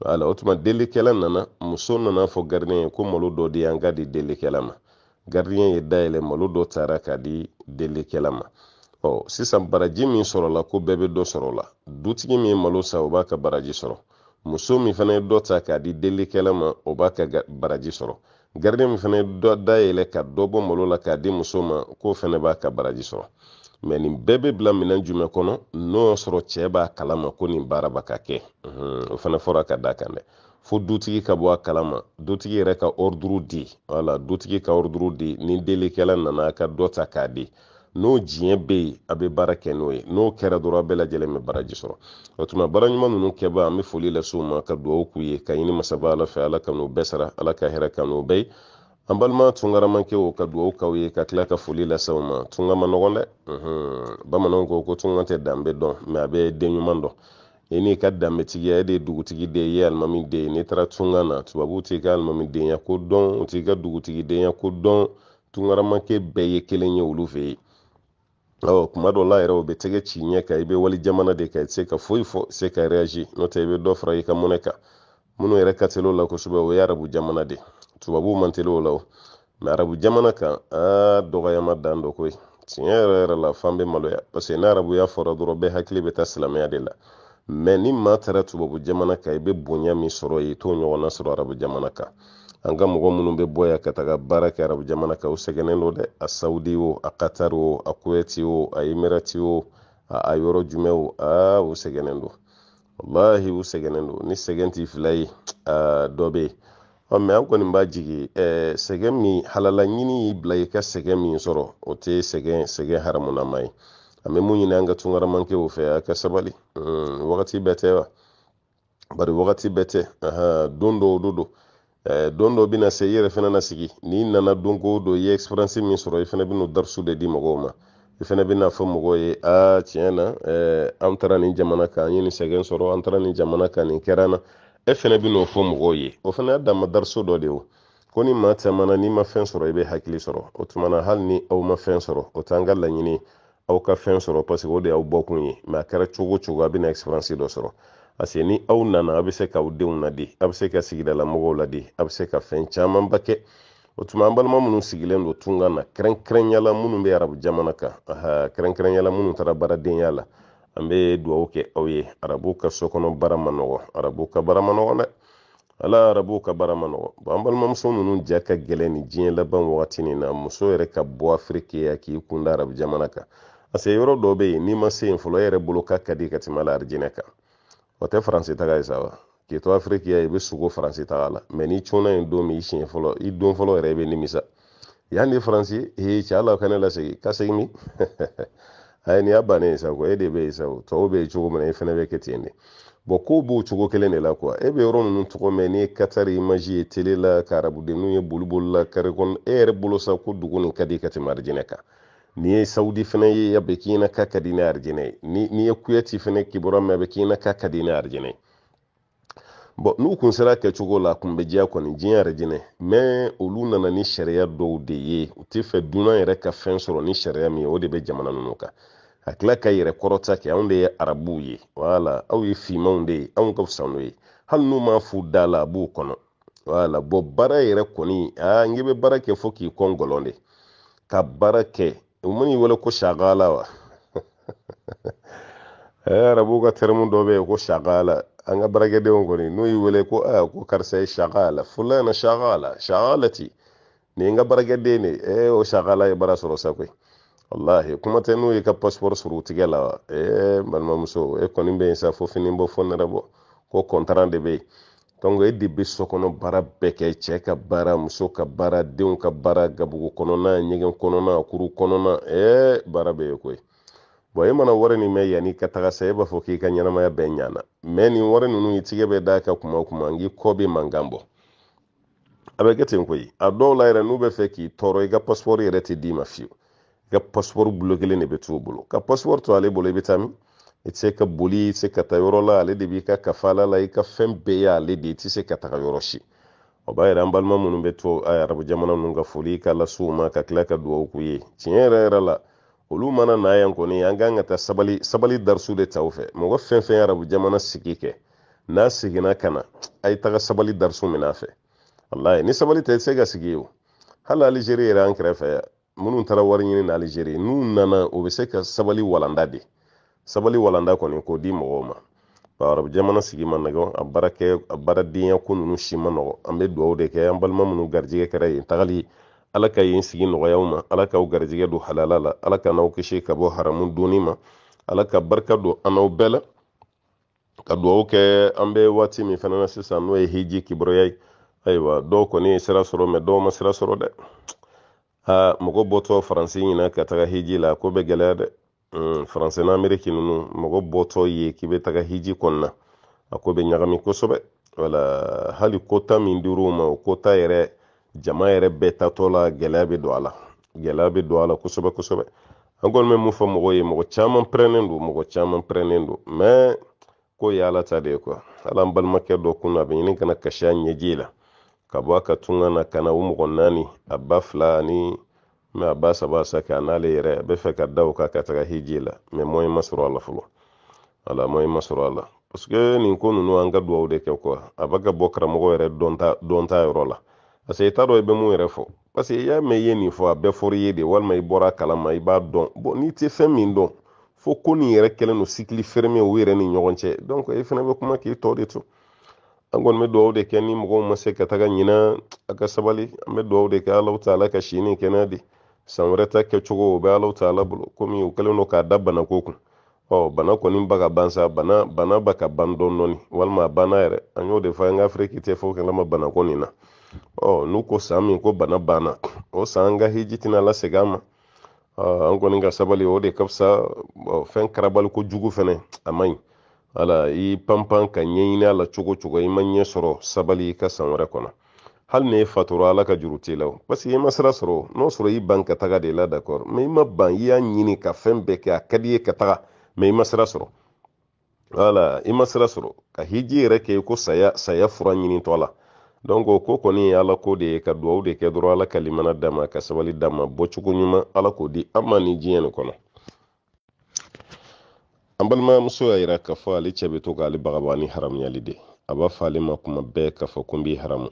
wala o tuma delikɛla nana muso nana fɔ garidiyɛn ye ko malo dɔ di yan k'a di delikɛla ma garidiyɛn ye dayɛlɛ malo dɔ taara k'a di delikɛla ma ɔ sisan baraji min sɔrɔla ko bɛɛ bɛ dɔ sɔrɔ la dutigi min ye malo sa o b'a ka baraji sɔrɔ muso min fana ye dɔ ta k'a di delikɛla ma o b'a ka baraji sɔrɔ garidi min fana ye dɔ dayɛlɛ ka dɔ bɔ malo la k'a di muso ma k'o fɛnɛ b'a ka baraji sɔrɔ mɛ nin bɛɛ be bila minɛn jumɛn kɔnɔ n'o y'a sɔrɔ cɛɛ b'a kalama ko nin baara ba ka kɛ o fana fɔra ka da kan dɛ fo dutigi ka bɔ a kalama dutigi yɛrɛ ka orduru di wala dutigi ka orduru di ni delikɛla nana a ka dɔ ta k'a di n'o diɲɛ bɛ yen a bɛ baara kɛ n'o ye n'o kɛra dɔrɔn a bɛɛ lajɛlen bɛ baraji sɔrɔ o tuma baara ɲuman ninnu kɛba an bɛ foli lase u ma ka dugawu k'u ye ka ɲini masaba ala fɛ ala ka n'o bɛɛ sara ala ka hɛrɛ ka n'o bɛɛ ye an balima tunkaramankɛ o ka dugawu k'aw ye ka tila ka foli lase aw ma tunga ma nɔgɔn dɛ bamananw ko ko tunga tɛ danbe dɔn mɛ a bɛ den ɲuman dɔn i e n'i ka danbetigiya e de ye dugutigi e ye alimami den ye n'i taara tunga na tubabuw t'i ka alimami denya ko dɔn u t'i ka dugutigi ko dɔn tunkaramakɛ bɛɛ ye kelen ye olu fɛ yen Awɔ kuma dɔ la yɛrɛ o bɛ tɛgɛ ci ɲɛ kan i bɛ wali jamana de kan i tɛ se ka foyi fɔ se ka n'o tɛ i bɛ dɔ fara i ka mɔnɛ kan minnu yɛrɛ ka teli o la kosɛbɛ o ye arabu jamana de tubabuw man teli o la o arabu jamana kan aa dɔgɔyama dan dɔ koyi tiɲɛ yɛrɛ yɛrɛ la fan bɛ maloya paseke n'a arabuya fɔra dɔrɔn bɛɛ hakili bɛ taa silamɛya de la mɛ ni maa taara tubabu jamana kan i bɛ bonya min sɔrɔ yen i t'o ɲɔgɔnna sɔrɔ arabu jamana kan an ka mɔgɔ minnu bɛ bɔ yan ka taga baara kɛ arabu jamana ka u sɛgɛnnen don dɛ a saudi o a katari o a kuwɛti o a emirati o a, a yɔrɔ jumɛn o aa u sɛgɛnnen don walahi u sɛgɛnnen don ni sɛgɛn t'i fila ye aa dɔ bɛ ɔ mɛ an kɔni b'a jigi eh, sɛgɛn min halala ɲini y'i bila i ka sɛgɛn min sɔrɔ o tɛ sɛgɛn sɛgɛn haramunama ye an bɛ mun ɲini an ka tunkaramankɛ o fɛ a ka sabali mm, wagati bɛɛ tɛ wa bari wagati bɛɛ tɛ don dɔw do don Eh, don dɔ bɛna se i yɛrɛ fana na sigi n'i nana don o i ye ɛsiperansi min sɔrɔ i fana bɛn'o darisu de di mɔgɔw ma i fana bɛna fɔ mɔgɔw ye aa tiɲɛ na eh, an taara nin jamana kan an ye nin sɛgɛn sɔrɔ an taara nin jamana kan nin kɛra na e fana bɛn'o fɔ mɔgɔw ye o fana y'a dama dariso dɔ de ye ko ni maa caman n'i ma fɛn sɔrɔ i bɛ hakili sɔrɔ o tuma hali ni aw ma fɛn sɔrɔ o t'an ka laɲini aw ka fɛn sɔrɔ paseke o de y'aw bɔkun ye mɛ a kɛra cogo cogo a bɛna ɛsiperansi dɔ sɔrɔ parce ni aw nana aw bɛ se k'aw denw ladi aw bɛ se ka sigidalamɔgɔw ladi aw bɛ se ka fɛn camanba kɛ o tuma an balima minnu sigilen don tunga na kɛrɛnkɛrɛnyala minnu bɛ arabu jamana kan kɛrɛnkɛrɛnyala minnu taara baaradenya la an bɛ dugawu kɛ aw ye arabu ka sokɔnɔ baara ma nɔgɔ arabu ka baara ma nɔgɔ dɛ ala arabu ka baara ma nɔgɔ bon an balimamuso ninnu ja ka gɛlɛn ni diɲɛ laban wagati nin na muso yɛrɛ ka bɔ afiriki ya k'i kunda arabu jamana kan parce yɔrɔ dɔ bɛ yen n'i ma se yen fɔlɔ yɛrɛ bolo k'a ka di ka tɛmɛ ala arijinɛ kan o tɛ faransi taga ye wa keto afiriki ya i bɛ sogo faransi taga la mɛ n'i cunna yen don min i e siɲɛ fɔlɔ i don fɔlɔ yɛrɛ i bɛ nimisa yan de faransi ee cɛ ala ka ne lasegin ka segin min (laughs) ayi nin y'a bannen ye sa ko e de bɛ yen sa o tɔw bɛ yen cogo min na e fana bɛ kɛ ten de bɔn kow b'o cogo kelen de la kuwa e bɛ yɔrɔ ninnu tɔgɔ mɛn n'i ye katari imaji ye tele la e ka arabudenninw ye boli la kare kɔnɔ e yɛrɛ bolo sa ko dugu nin ka di ka tɛmɛ arijinɛ kan n'i ye sawudi fɛnɛ ye a bɛ k'i k'a ka di ni ni n'i ye kuyati fɛnɛ kibaruya mɛn a bɛ k'i k'a ka di ni bɔn n'u kun sera kɛcogo la kun bɛ diya kɔni diɲɛ arijinɛ mɛ olu nana ni sariya dɔw de ye u tɛ fɛ dunan yɛrɛ ka fɛn sɔrɔ ni sariya min ye o de bɛ jamana ninnu kan a tila ka yɛrɛ kɔrɔta kɛ anw de ye arabuw ye wala aw ye fimanw de ye anw ka fisa n'o ye hali n'u m'a f'u da la a b'u kɔnɔ wala bɔn baara yɛrɛ kɔni aa n k'i bɛ baara kɛ fo k'i kɔn gɔlɔn de ka baara kɛ mun y'i (laughs) eh, wele ko sagala wa arabuw ka tɛrimu dɔ bɛ ko sagala an ka baarakɛdenw kɔni n'u y'i wele ko aa ko karisa ye fulana sagala sagala ti nin ye n ka baarakɛden o sagala ye baara sɔrɔ sa koyi kuma tɛ n'u y'i ka pasipɔri sɔrɔ u la wa n eh, balimamuso e kɔni bɛ yen sa fo fini bɔ fo nɛrɛ bɔ ko kɔntaran de e de bɛ sɔkɔnɔ baara bɛɛ kɛ cɛ ka baara muso ka baara denw ka baara gabugu kɔnɔna ɲɛgɛn kɔnɔna kuru kɔnɔna ɛɛ baara bɛɛ ye koyi bɔn e mana wari nin mɛn yanni ka taga sa e b'a fɔ k'i ka ɲɛnamaya bɛɛ ɲana mɛ nin wari ninnu i tigɛ bɛ d'a kan kuma o kuma n'i kɔ bɛ mankan bɔ a bɛ kɛ ten koyi a dɔw la yɛrɛ n'u bɛ fɛ k'i tɔɔrɔ i ka pasipɔri yɛrɛ tɛ d'i ma fiyewu i ka pasipɔri bolo kelen de bɛ t'u bolo ka pasipɔri to ale bolo i bɛ taa min i tɛ se ka boli i tɛ se ka taa yɔrɔ la ale de b'i ka kafala la i ka fɛn bɛɛ y'ale de i tɛ se ka taga yɔrɔ si o b'a yira an balima minnu bɛ to arabu jamana ninnu ka foli ka lasuw ma ka tila ka dugawu k'u ye tiɲɛ yɛrɛ yɛrɛ la olu mana na yan kɔni an kan ka taa sabali sabali darisu de ta u fɛ mɔgɔ fɛn fɛn arabu jamana sigi kɛ n'a seginna ka na a ye taga sabali darisu minɛ a fɛ walayi ni sabali tɛ i tɛ se ka sigi o hali alizeri yɛrɛ an kɛrɛfɛ minnu taara wari ɲini na alizeri n'u nana o bɛ se ka sabali walanda de sabali walanda kɔni k'o di mɔgɔw ma barabu jamana sigi ma nɔgɔ a baara kɛ a baaradenya ko ninnu si ma nɔgɔ an bɛ dugawu de kɛ an balima minnu garijɛgɛ kɛra yen tagali ala ka yen sigi nɔgɔya ma ala k'aw garijɛgɛ don halala la ala ka n'aw kisi ka bɔ haramu donni ma ala ka barika don an n'aw bɛɛ la ka dugawu kɛ an bɛ waati min fana na sisan n'o ye hiji kibaruya ye ayiwa dɔw kɔni ye sira sɔrɔ mɛ dɔw ma sira sɔrɔ dɛ aa mɔgɔ bɔtɔ faransi ɲina ka taga hiji la ko bɛ gɛlɛya dɛ Eh, faransɛ n'ameriki nunu mɔgɔ bɔtɔ ye k'i bɛ taga hiji kɔnɔna a ko bɛ ɲagami kosɛbɛ wala hali kota min dir'u ma o kota yɛrɛ jama yɛrɛ bɛɛ tatɔ la gɛlɛya bɛ don a la gɛlɛya bɛ don a la kosɛbɛ kosɛbɛ an kɔni bɛ mun fɔ mɔgɔw ye mɔgɔ caman pɛrɛnnen don mɔgɔ caman pɛrɛnnen don mɛ ko ye ala ta de ye kuwa hali an balimakɛ dɔ kun a bɛ ɲini kana kasi a ɲɛji la ka bɔ a ka tunga na ka na o mɔgɔ naani a ba fila ani mɛ a basa basa kɛ a n'ale yɛrɛ a bɛ fɛ ka da o ka taga hiji la mɛ mɔyɛn ma sɔrɔ a la fɔlɔ wala mɔyɛn ma sɔrɔ a la parce nin ko ninnu an ka duwawu de kɛ kuwa a b'a ka bɔ karamɔgɔ yɛrɛ dɔnta yɔrɔ la parce i t'a dɔn i bɛ mun yɛrɛ fɔ parce i y'a mɛn i ye nin fɔ a bɛɛ fɔr'i ye de walima i bɔra a kalama i b'a dɔn bon n'i tɛ fɛn min dɔn fo ko nin yɛrɛ kɛlen don sikili ferme u yɛrɛ ni ɲɔgɔn cɛ donc i e fana bɛ kuma k'i tɔ de to an kɔni bɛ dugawu de kɛ ni mɔgɔw ma se ka taga ɲina a ka sabali an bɛ dugawu de kɛ ala ta ala ka si ni kɛnɛya di san wɛrɛ ta kɛcogo o bɛ alaw ta ala bolo komi u kɛlen don k'a da banako kun ɔ bana kɔni ba ka ban sa bana bana ba ka ban dɔɔni dɔɔni walima a banna yɛrɛ an y'o de fɔ an ka afiriki tɛ fɔ kalama banako nin na ɔ n'u ko san min ko bana banna o san an ka hiji tɛna lasegin an ma an kɔni ka sabali o de ka fisa fɛn karabali ko jugu fɛnɛ a man ɲi ala i panpan ka ɲɛɲini a la cogo cogo i ma ɲɛ sɔrɔ sabali i ka san wɛrɛ kɔnɔ hali n'e fatura ala ka juru t'i parce que i ma sira sɔrɔ n'o sɔrɔ i ban ka taga de la d'accord mais i ma ban i y'a ɲini ka fɛn bɛɛ kɛ a ka di i ye ka taga mais i ma sira sɔrɔ wala i ma sira sɔrɔ ka hiji yɛrɛ kɛ ko saya saya fura ɲinitɔ la donc ko kɔni ye ala ko de ye ka duwawu de kɛ dɔrɔn ala ka limana d'a ma ka sabali d'a ma bɔcogo ɲuman ala k'o di an ma ni diɲɛ nin kɔnɔ an balimamuso y'a yira k'a fɔ ale cɛ bɛ to k'ale bagabɔ ni haramuyali de a b'a fɔ ale ma kuma bɛɛ k'a fɔ ko n b'i haramu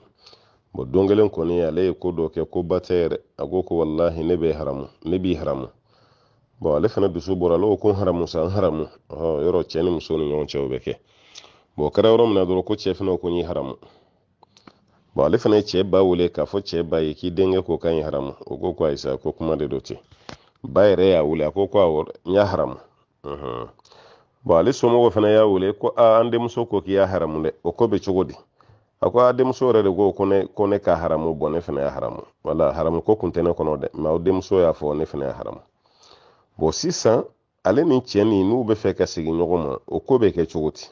bon don kelen kɔni ale ye ko dɔ kɛ ko ba tɛ yɛrɛ a ko ko walahi ne bɛ haramu ne b'i haramu bon ale fana dusu bɔra ale ko ko n haramu sa n haramu ɔhɔn yɔrɔ cɛ ni muso ni ɲɔgɔn cɛ o bɛ kɛ bon o kɛra yɔrɔ min na dɔrɔn ko cɛ fana ko n y'i haramu bon ale fana ye cɛ ba wele k'a fɔ cɛ ba ye k'i denkɛ ko k'a ye haramu o ko ko ayi sa ko kuma de do ten ba yɛrɛ y'a wele a ko ko awɔ n y'a haramu bon ale somɔgɔw fana y'a wele ko aa an denmuso ko k'i y'a haramu dɛ o ko bɛ cogo di a ko a denmuso yɛrɛ de ko ko ne ko ne ka haramu bɔ ne fana y'a haramu wala haramu ko kun tɛ ne kɔnɔ dɛ mɛ aw denmuso y'a fɔ ne fana y'a haramu bɔn sisan ale ni cɛ nin n'u bɛ fɛ ka segin ɲɔgɔn ma o ko bɛ kɛ cogo di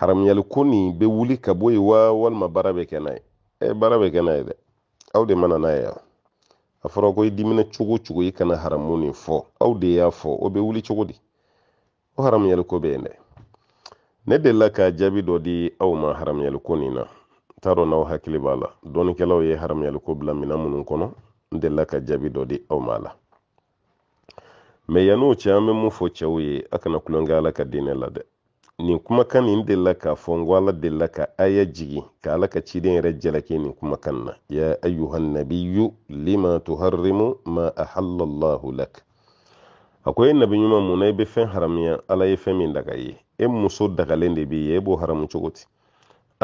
haramuyali ko nin bɛ wuli ka bɔ yen wa walima baara bɛ kɛ n'a ye ɛ e, baara bɛ kɛ n'a ye dɛ aw de mana n'a ye yan a fɔra ko i dimina cogo o cogo i kana haramu nin fɔ aw de y'a fɔ o bɛ wuli cogo di o haramuyali ko bɛ yen dɛ ne delila ka jaabi dɔ di aw ma haramuyaliko nin na t'a dɔ n'aw hakili b'a la dɔnikɛlaw ye haramuyaliko bila mina minnu kɔnɔ n delila ka jaabi dɔ di aw ma la mɛ yan'o cɛ an be mun fɔ cɛɛw ye a kana kulonkɛ ala ka dinɛ la dɛ nin kumakan nin delila k'a fɔ n ko ala delila ka aya jigi ka ala ka ciden yɛrɛ jalake nin kumakan na ya ayuhannabiyu lima tuharrimu ma ahalla llahu lak a ko ye nabiɲuman mun na i be fɛn haramiya ala ye fɛn min daga ye e muso dagalen de b'i ye e b'o haramu cogo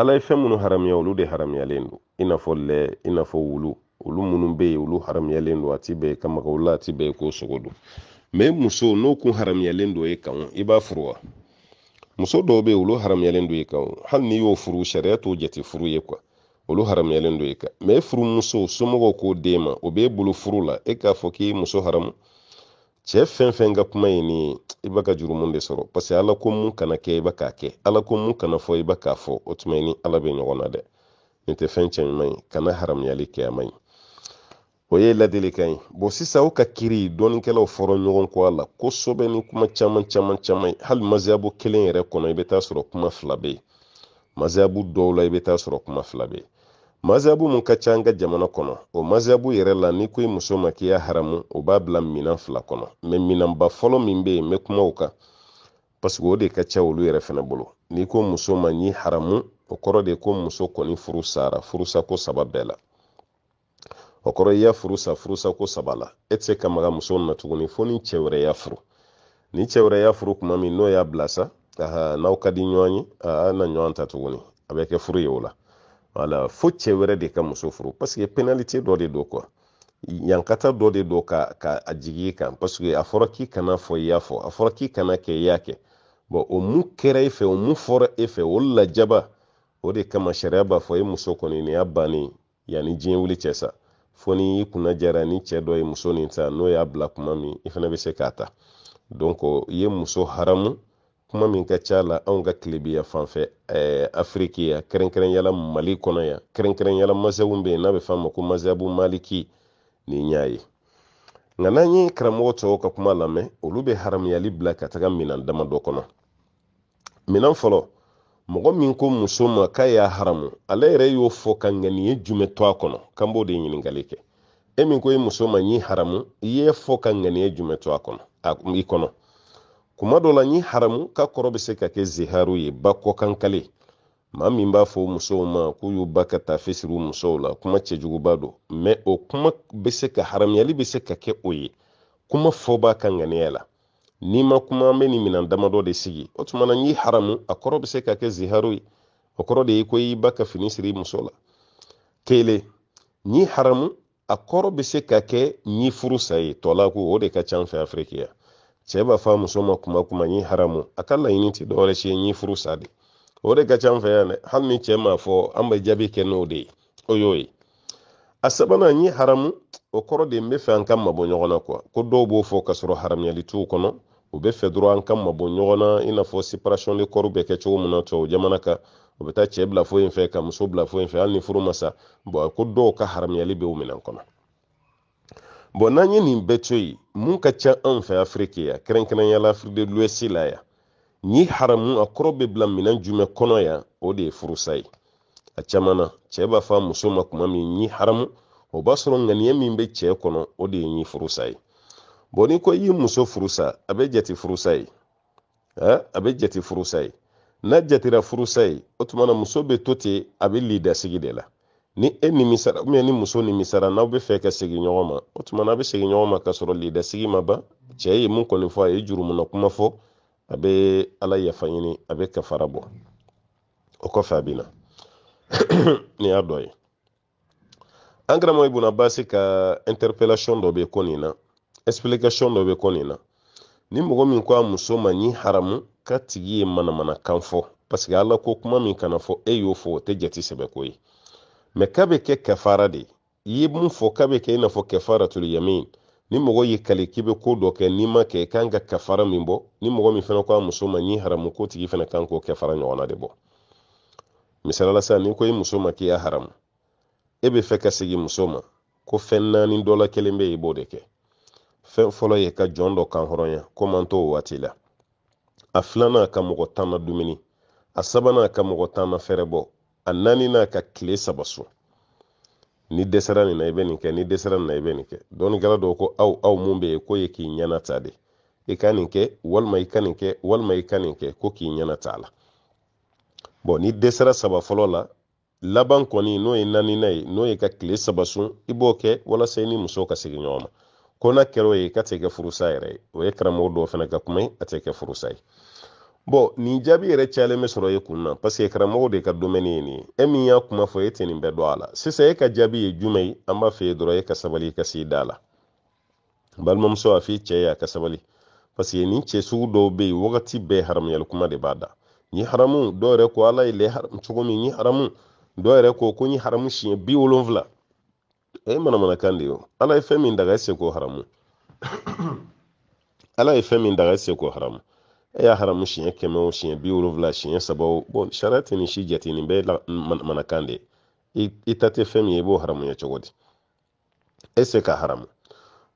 ala ye fɛn minnu haramiya olu de haramuyalen don i n'a fɔ lɛ i n'a fɔ wulu olu minnu bɛ yen olu haramuyalen don a ti bɛn kamakaw la a ti bɛn ko sogo don mɛ muso n'o kun haramuyalen do e kan i b'a furu wa muso dɔw bɛ yen olu haramuyalen don i e kan hali n'i y'o furu sariya t'o jate furu ye kuwa olu haramuyalen do i e kan mɛ e furumuso somɔgɔw k'o d'e ma o b'e bolo furu la e k'a fɔ k'i muso haramu cɛ fɛn fɛn ka kuma ye nin i b'a ka juru mun de sɔrɔ parce que ala ko mun kana kɛ i b'a k'a kɛ ala ko mun kana fɔ i b'a k'a fɔ o tuma ni ala bɛ ɲɔgɔn na dɛ nin tɛ fɛn cɛ ɲuman ye kana haramuyali kɛ a man ɲi o ye ladilikan ye bɔn sisan aw ka kiri dɔɔnikɛlaw fɔra ɲɔgɔn kɔ a la kosɛbɛ ni kuma caman caman caman ye hali maziyabu kelen yɛrɛ kɔnɔ i bɛ taa sɔrɔ kuma fila bɛ yen maziyabu dɔw la i bɛ taa sɔrɔ kuma fila bɛ yen mazabu mun ka ca an ka jamana kɔnɔ o mazabu yɛrɛ la n'i ko i muso ma k'i y'a haramu o b'a bila minan fila kɔnɔ mɛ minanba fɔlɔ min bɛ yen n bɛ kuma o kan paseke o de ka ca olu yɛrɛ fɛnɛ bolo n'i ko muso ma n haramu o kɔrɔ de ko muso kɔni furu sara furusako saba bɛɛ la o kɔrɔ i y'a furu sa furusako saba la e tɛ se ka maga muso na tuguni fo ni cɛ wɛrɛ y'a furu ni cɛ wɛrɛ y'a furu kuma min n'o y'a bila sa aha n'aw ka di ɲɔgɔn ye a na ɲɔgɔn ta tuguni a bɛ kɛ furu ye o la wala fo cɛ wɛrɛ de ka muso furu paseke penalite dɔ de don kuwa yankata dɔ de don ka ka a jigi kan paseke a fɔra k'i kana fɔ i y'a fɔ a fɔra k'i kana kɛ i y'a kɛ bɔn o mun kɛra e fɛ o mun fɔra e fɛ o lajaba o de kama sariya b'a fɔ e muso kɔni nin y'a bannen yanni diɲɛ wuli cɛ sa fo ni i kunna jara ni cɛ dɔ ye muso nin ta n'o y'a bila kuma min i fana bɛ se k'a ta donc i ye muso haramu kuma min ka ca la anw ka kilebiya fanfɛ afiriki ya kɛrɛnkɛrɛnyala mali kɔnɔ ya kɛrɛnkɛrɛnyala mazɛbu be yen n'a bɛ f'a ma ko mazɛbu maliki ni y'a ye nka n'an ye karamɔgɔ tɔw ka kuma lamɛn olu bɛ haramuyali bila ka taga minan dama dɔ kɔnɔ minan fɔlɔ mɔgɔ min ko muso ma k'a y'a haramu ale yɛrɛ y'o fɔ ka ŋaniye jumɛn to a kɔnɔ k'an b'o de ɲininkali kɛ e min ko i e muso ma ɲi haramu i y'e fɔ ka ŋaniye jumɛn to a kɔnɔ i kɔnɔ kuma dɔ la n haramu ka kɔrɔ bɛ se ka kɛ ziharu ye ba kɔkankale ma min b'a fɔ musow ma k'u y'u ba ka taa fesiri musow la kuma cɛjuguba don mɛ o kuma bɛ se ka haramuyali bɛ se ka kɛ o ye kuma fɔba ka ŋaniya la n'i ma kuma an bɛ nin minan damadɔ de sigi o tuma na haramu a kɔrɔ bɛ se ka kɛ ziharu ye o kɔrɔ de ye ko y'i ba ka fini siri muso la kele n haramu a kɔrɔ bɛ se ka kɛ n furusa ye tɔla ko o de ka ca an fɛ afiriki cɛɛ b'a fɔ a muso ma kuma kuma n haramu a ka laɲini tɛ dɔwɛrɛ si ye n ye furu sa de o de ka ca an fɛ yan dɛ hali ni cɛ m'a fɔ an bɛ jaabi kɛ n'o de ye o y'o ye a sabanan n haramu o kɔrɔ de n bɛ fɛ an ka mabɔ ɲɔgɔn na kuwa ko dɔw b'o fɔ ka sɔrɔ haramuyali t'u kɔnɔ u bɛ fɛ dɔrɔn an ka mabɔ ɲɔgɔn na i n'a fɔ separation de corps bɛ kɛ cogo min na tubabu jamana kan u bɛ taa cɛ bila fo fɛ ka muso bila fo in fɛ hali ni furu ma sa ko dɔw ka haramuyali bɛ o minɛn kɔnɔ bɔn n'an ye nin bɛɛ to yen mun ka ca anw fɛ afiriki yan kɛrɛnkɛrɛnnenya la afiriki de l'ouest la yan ni haramu a kɔrɔ bɛ bila minɛn jumɛn kɔnɔ yan o de ye furusa ye a caman na cɛ b'a fɔ a muso ma tuma min ɲi haramu o b'a sɔrɔ ŋaniya min bɛ cɛ kɔnɔ o de ye ɲi furusa ye bɔn n'i ko i ye muso furusa a bɛ jate furusa ye a bɛ jate furusa ye n'a jatera furusa ye o tuma na muso bɛ to ten a bɛ lidasigi de la ni e eh, nimisara ni muso nimisara n'aw bɛ fɛ ka segin ɲɔgɔn ma o tuma na a bɛ segin ɲɔgɔn ma k'a sɔrɔ lidasigi ma ban cɛ ye mun kɔni fɔ a ye jurumuna kuma fɔ a bɛ ala yafa ɲini a bɛ kafara bɔ o kɔfɛ a bɛ na y'a dɔ ye an karamɔgɔ ibn basi ka interpellation dɔ bɛ ko nin na explication dɔ bɛ ko nin na ni mɔgɔ min ko a muso ma ɲi haramu k'a tigi ye manamanakan fɔ paseke ala ko kuma min kana fɔ e y'o fɔ o tɛ jate sɛbɛ ko ye mɛ ka bɛ kɛ kafara de i ye mun fɔ ka bɛ kɛ i n'a fɔ kafaratul yamin ni mɔgɔ y'i kale k'i bɛ ko dɔ kɛ n'i ma kɛ i kan ka kafara min bɔ ni mɔgɔ min fana ko a muso ma n'i haramu ko tigi fana kan k'o kafara ɲɔgɔnna de bɔ misaliyala sa n'i ko i muso ma k'i y'a haramu e be fɛ ka segin muso ma ko fɛn naani dɔ la kelen bɛ i b'o de kɛ fɛn fɔlɔ ye ka jɔn dɔ kan hɔrɔnya ko man t'o waati la a filanan ka mɔgɔ tan na dumuni a sabanan ka mɔgɔ tan na fɛrɛ bɔ a naani n'a ka kile saba so ni dɛsɛra nin na i bɛ nin kɛ ni dɛsɛra nin na i bɛ nin kɛ dɔɔninkɛla dɔw ko aw aw mun bɛ yen k'o ye k'i ɲɛna ta de i ka nin kɛ walima i ka nin kɛ walima i ka nin kɛ ko k'i ɲɛna t'a la bɔn ni dɛsɛra saba fɔlɔ la laban kɔni n'o ye naaninan ye n'o ye ka tile saba sun i b'o kɛ walasa i ni muso ka segin ɲɔgɔn ma ko n'a kɛra o ye i ka tɛ kɛ furusa yɛrɛ ye o ye karamɔgɔ dɔw fana ka kuma ye a tɛ kɛ furusa ye bɔn nin jaabi yɛrɛ cayalen bɛ sɔrɔ e kun na paseke karamɔgɔ de ka domɛni ye nin ye e min y'a kuma fɔ e tɛ nin bɛɛ dɔn a la sisan e ka jaabi ye jumɛn ye an b'a fɔ e dɔrɔn e ka sabali e ka s'i da la balimamuso a f'i cɛ ye a ka sabali paseke nin cɛ sugu dɔw bɛ yen wagati bɛɛ haramuyali kuma de b'a da nin haramu dɔw yɛrɛ ko ala ye lɛ haramu cogo min nin haramu dɔw yɛrɛ ko ko nin haramu siɲɛ bi wolonfila e ye manamanakan de ye ala ye fɛn min daga e se k'o haramu (coughs) ala ye fɛn min daga e se k'o haramu e y'a haramu siɲɛ kɛmɛ o siɲɛ bi wolonfila siɲɛ saba o bon sariya tɛ nin si jate nin bɛɛ manakan de i ta tɛ fɛn min ye i b'o haramu ye cogo di e se ka haramu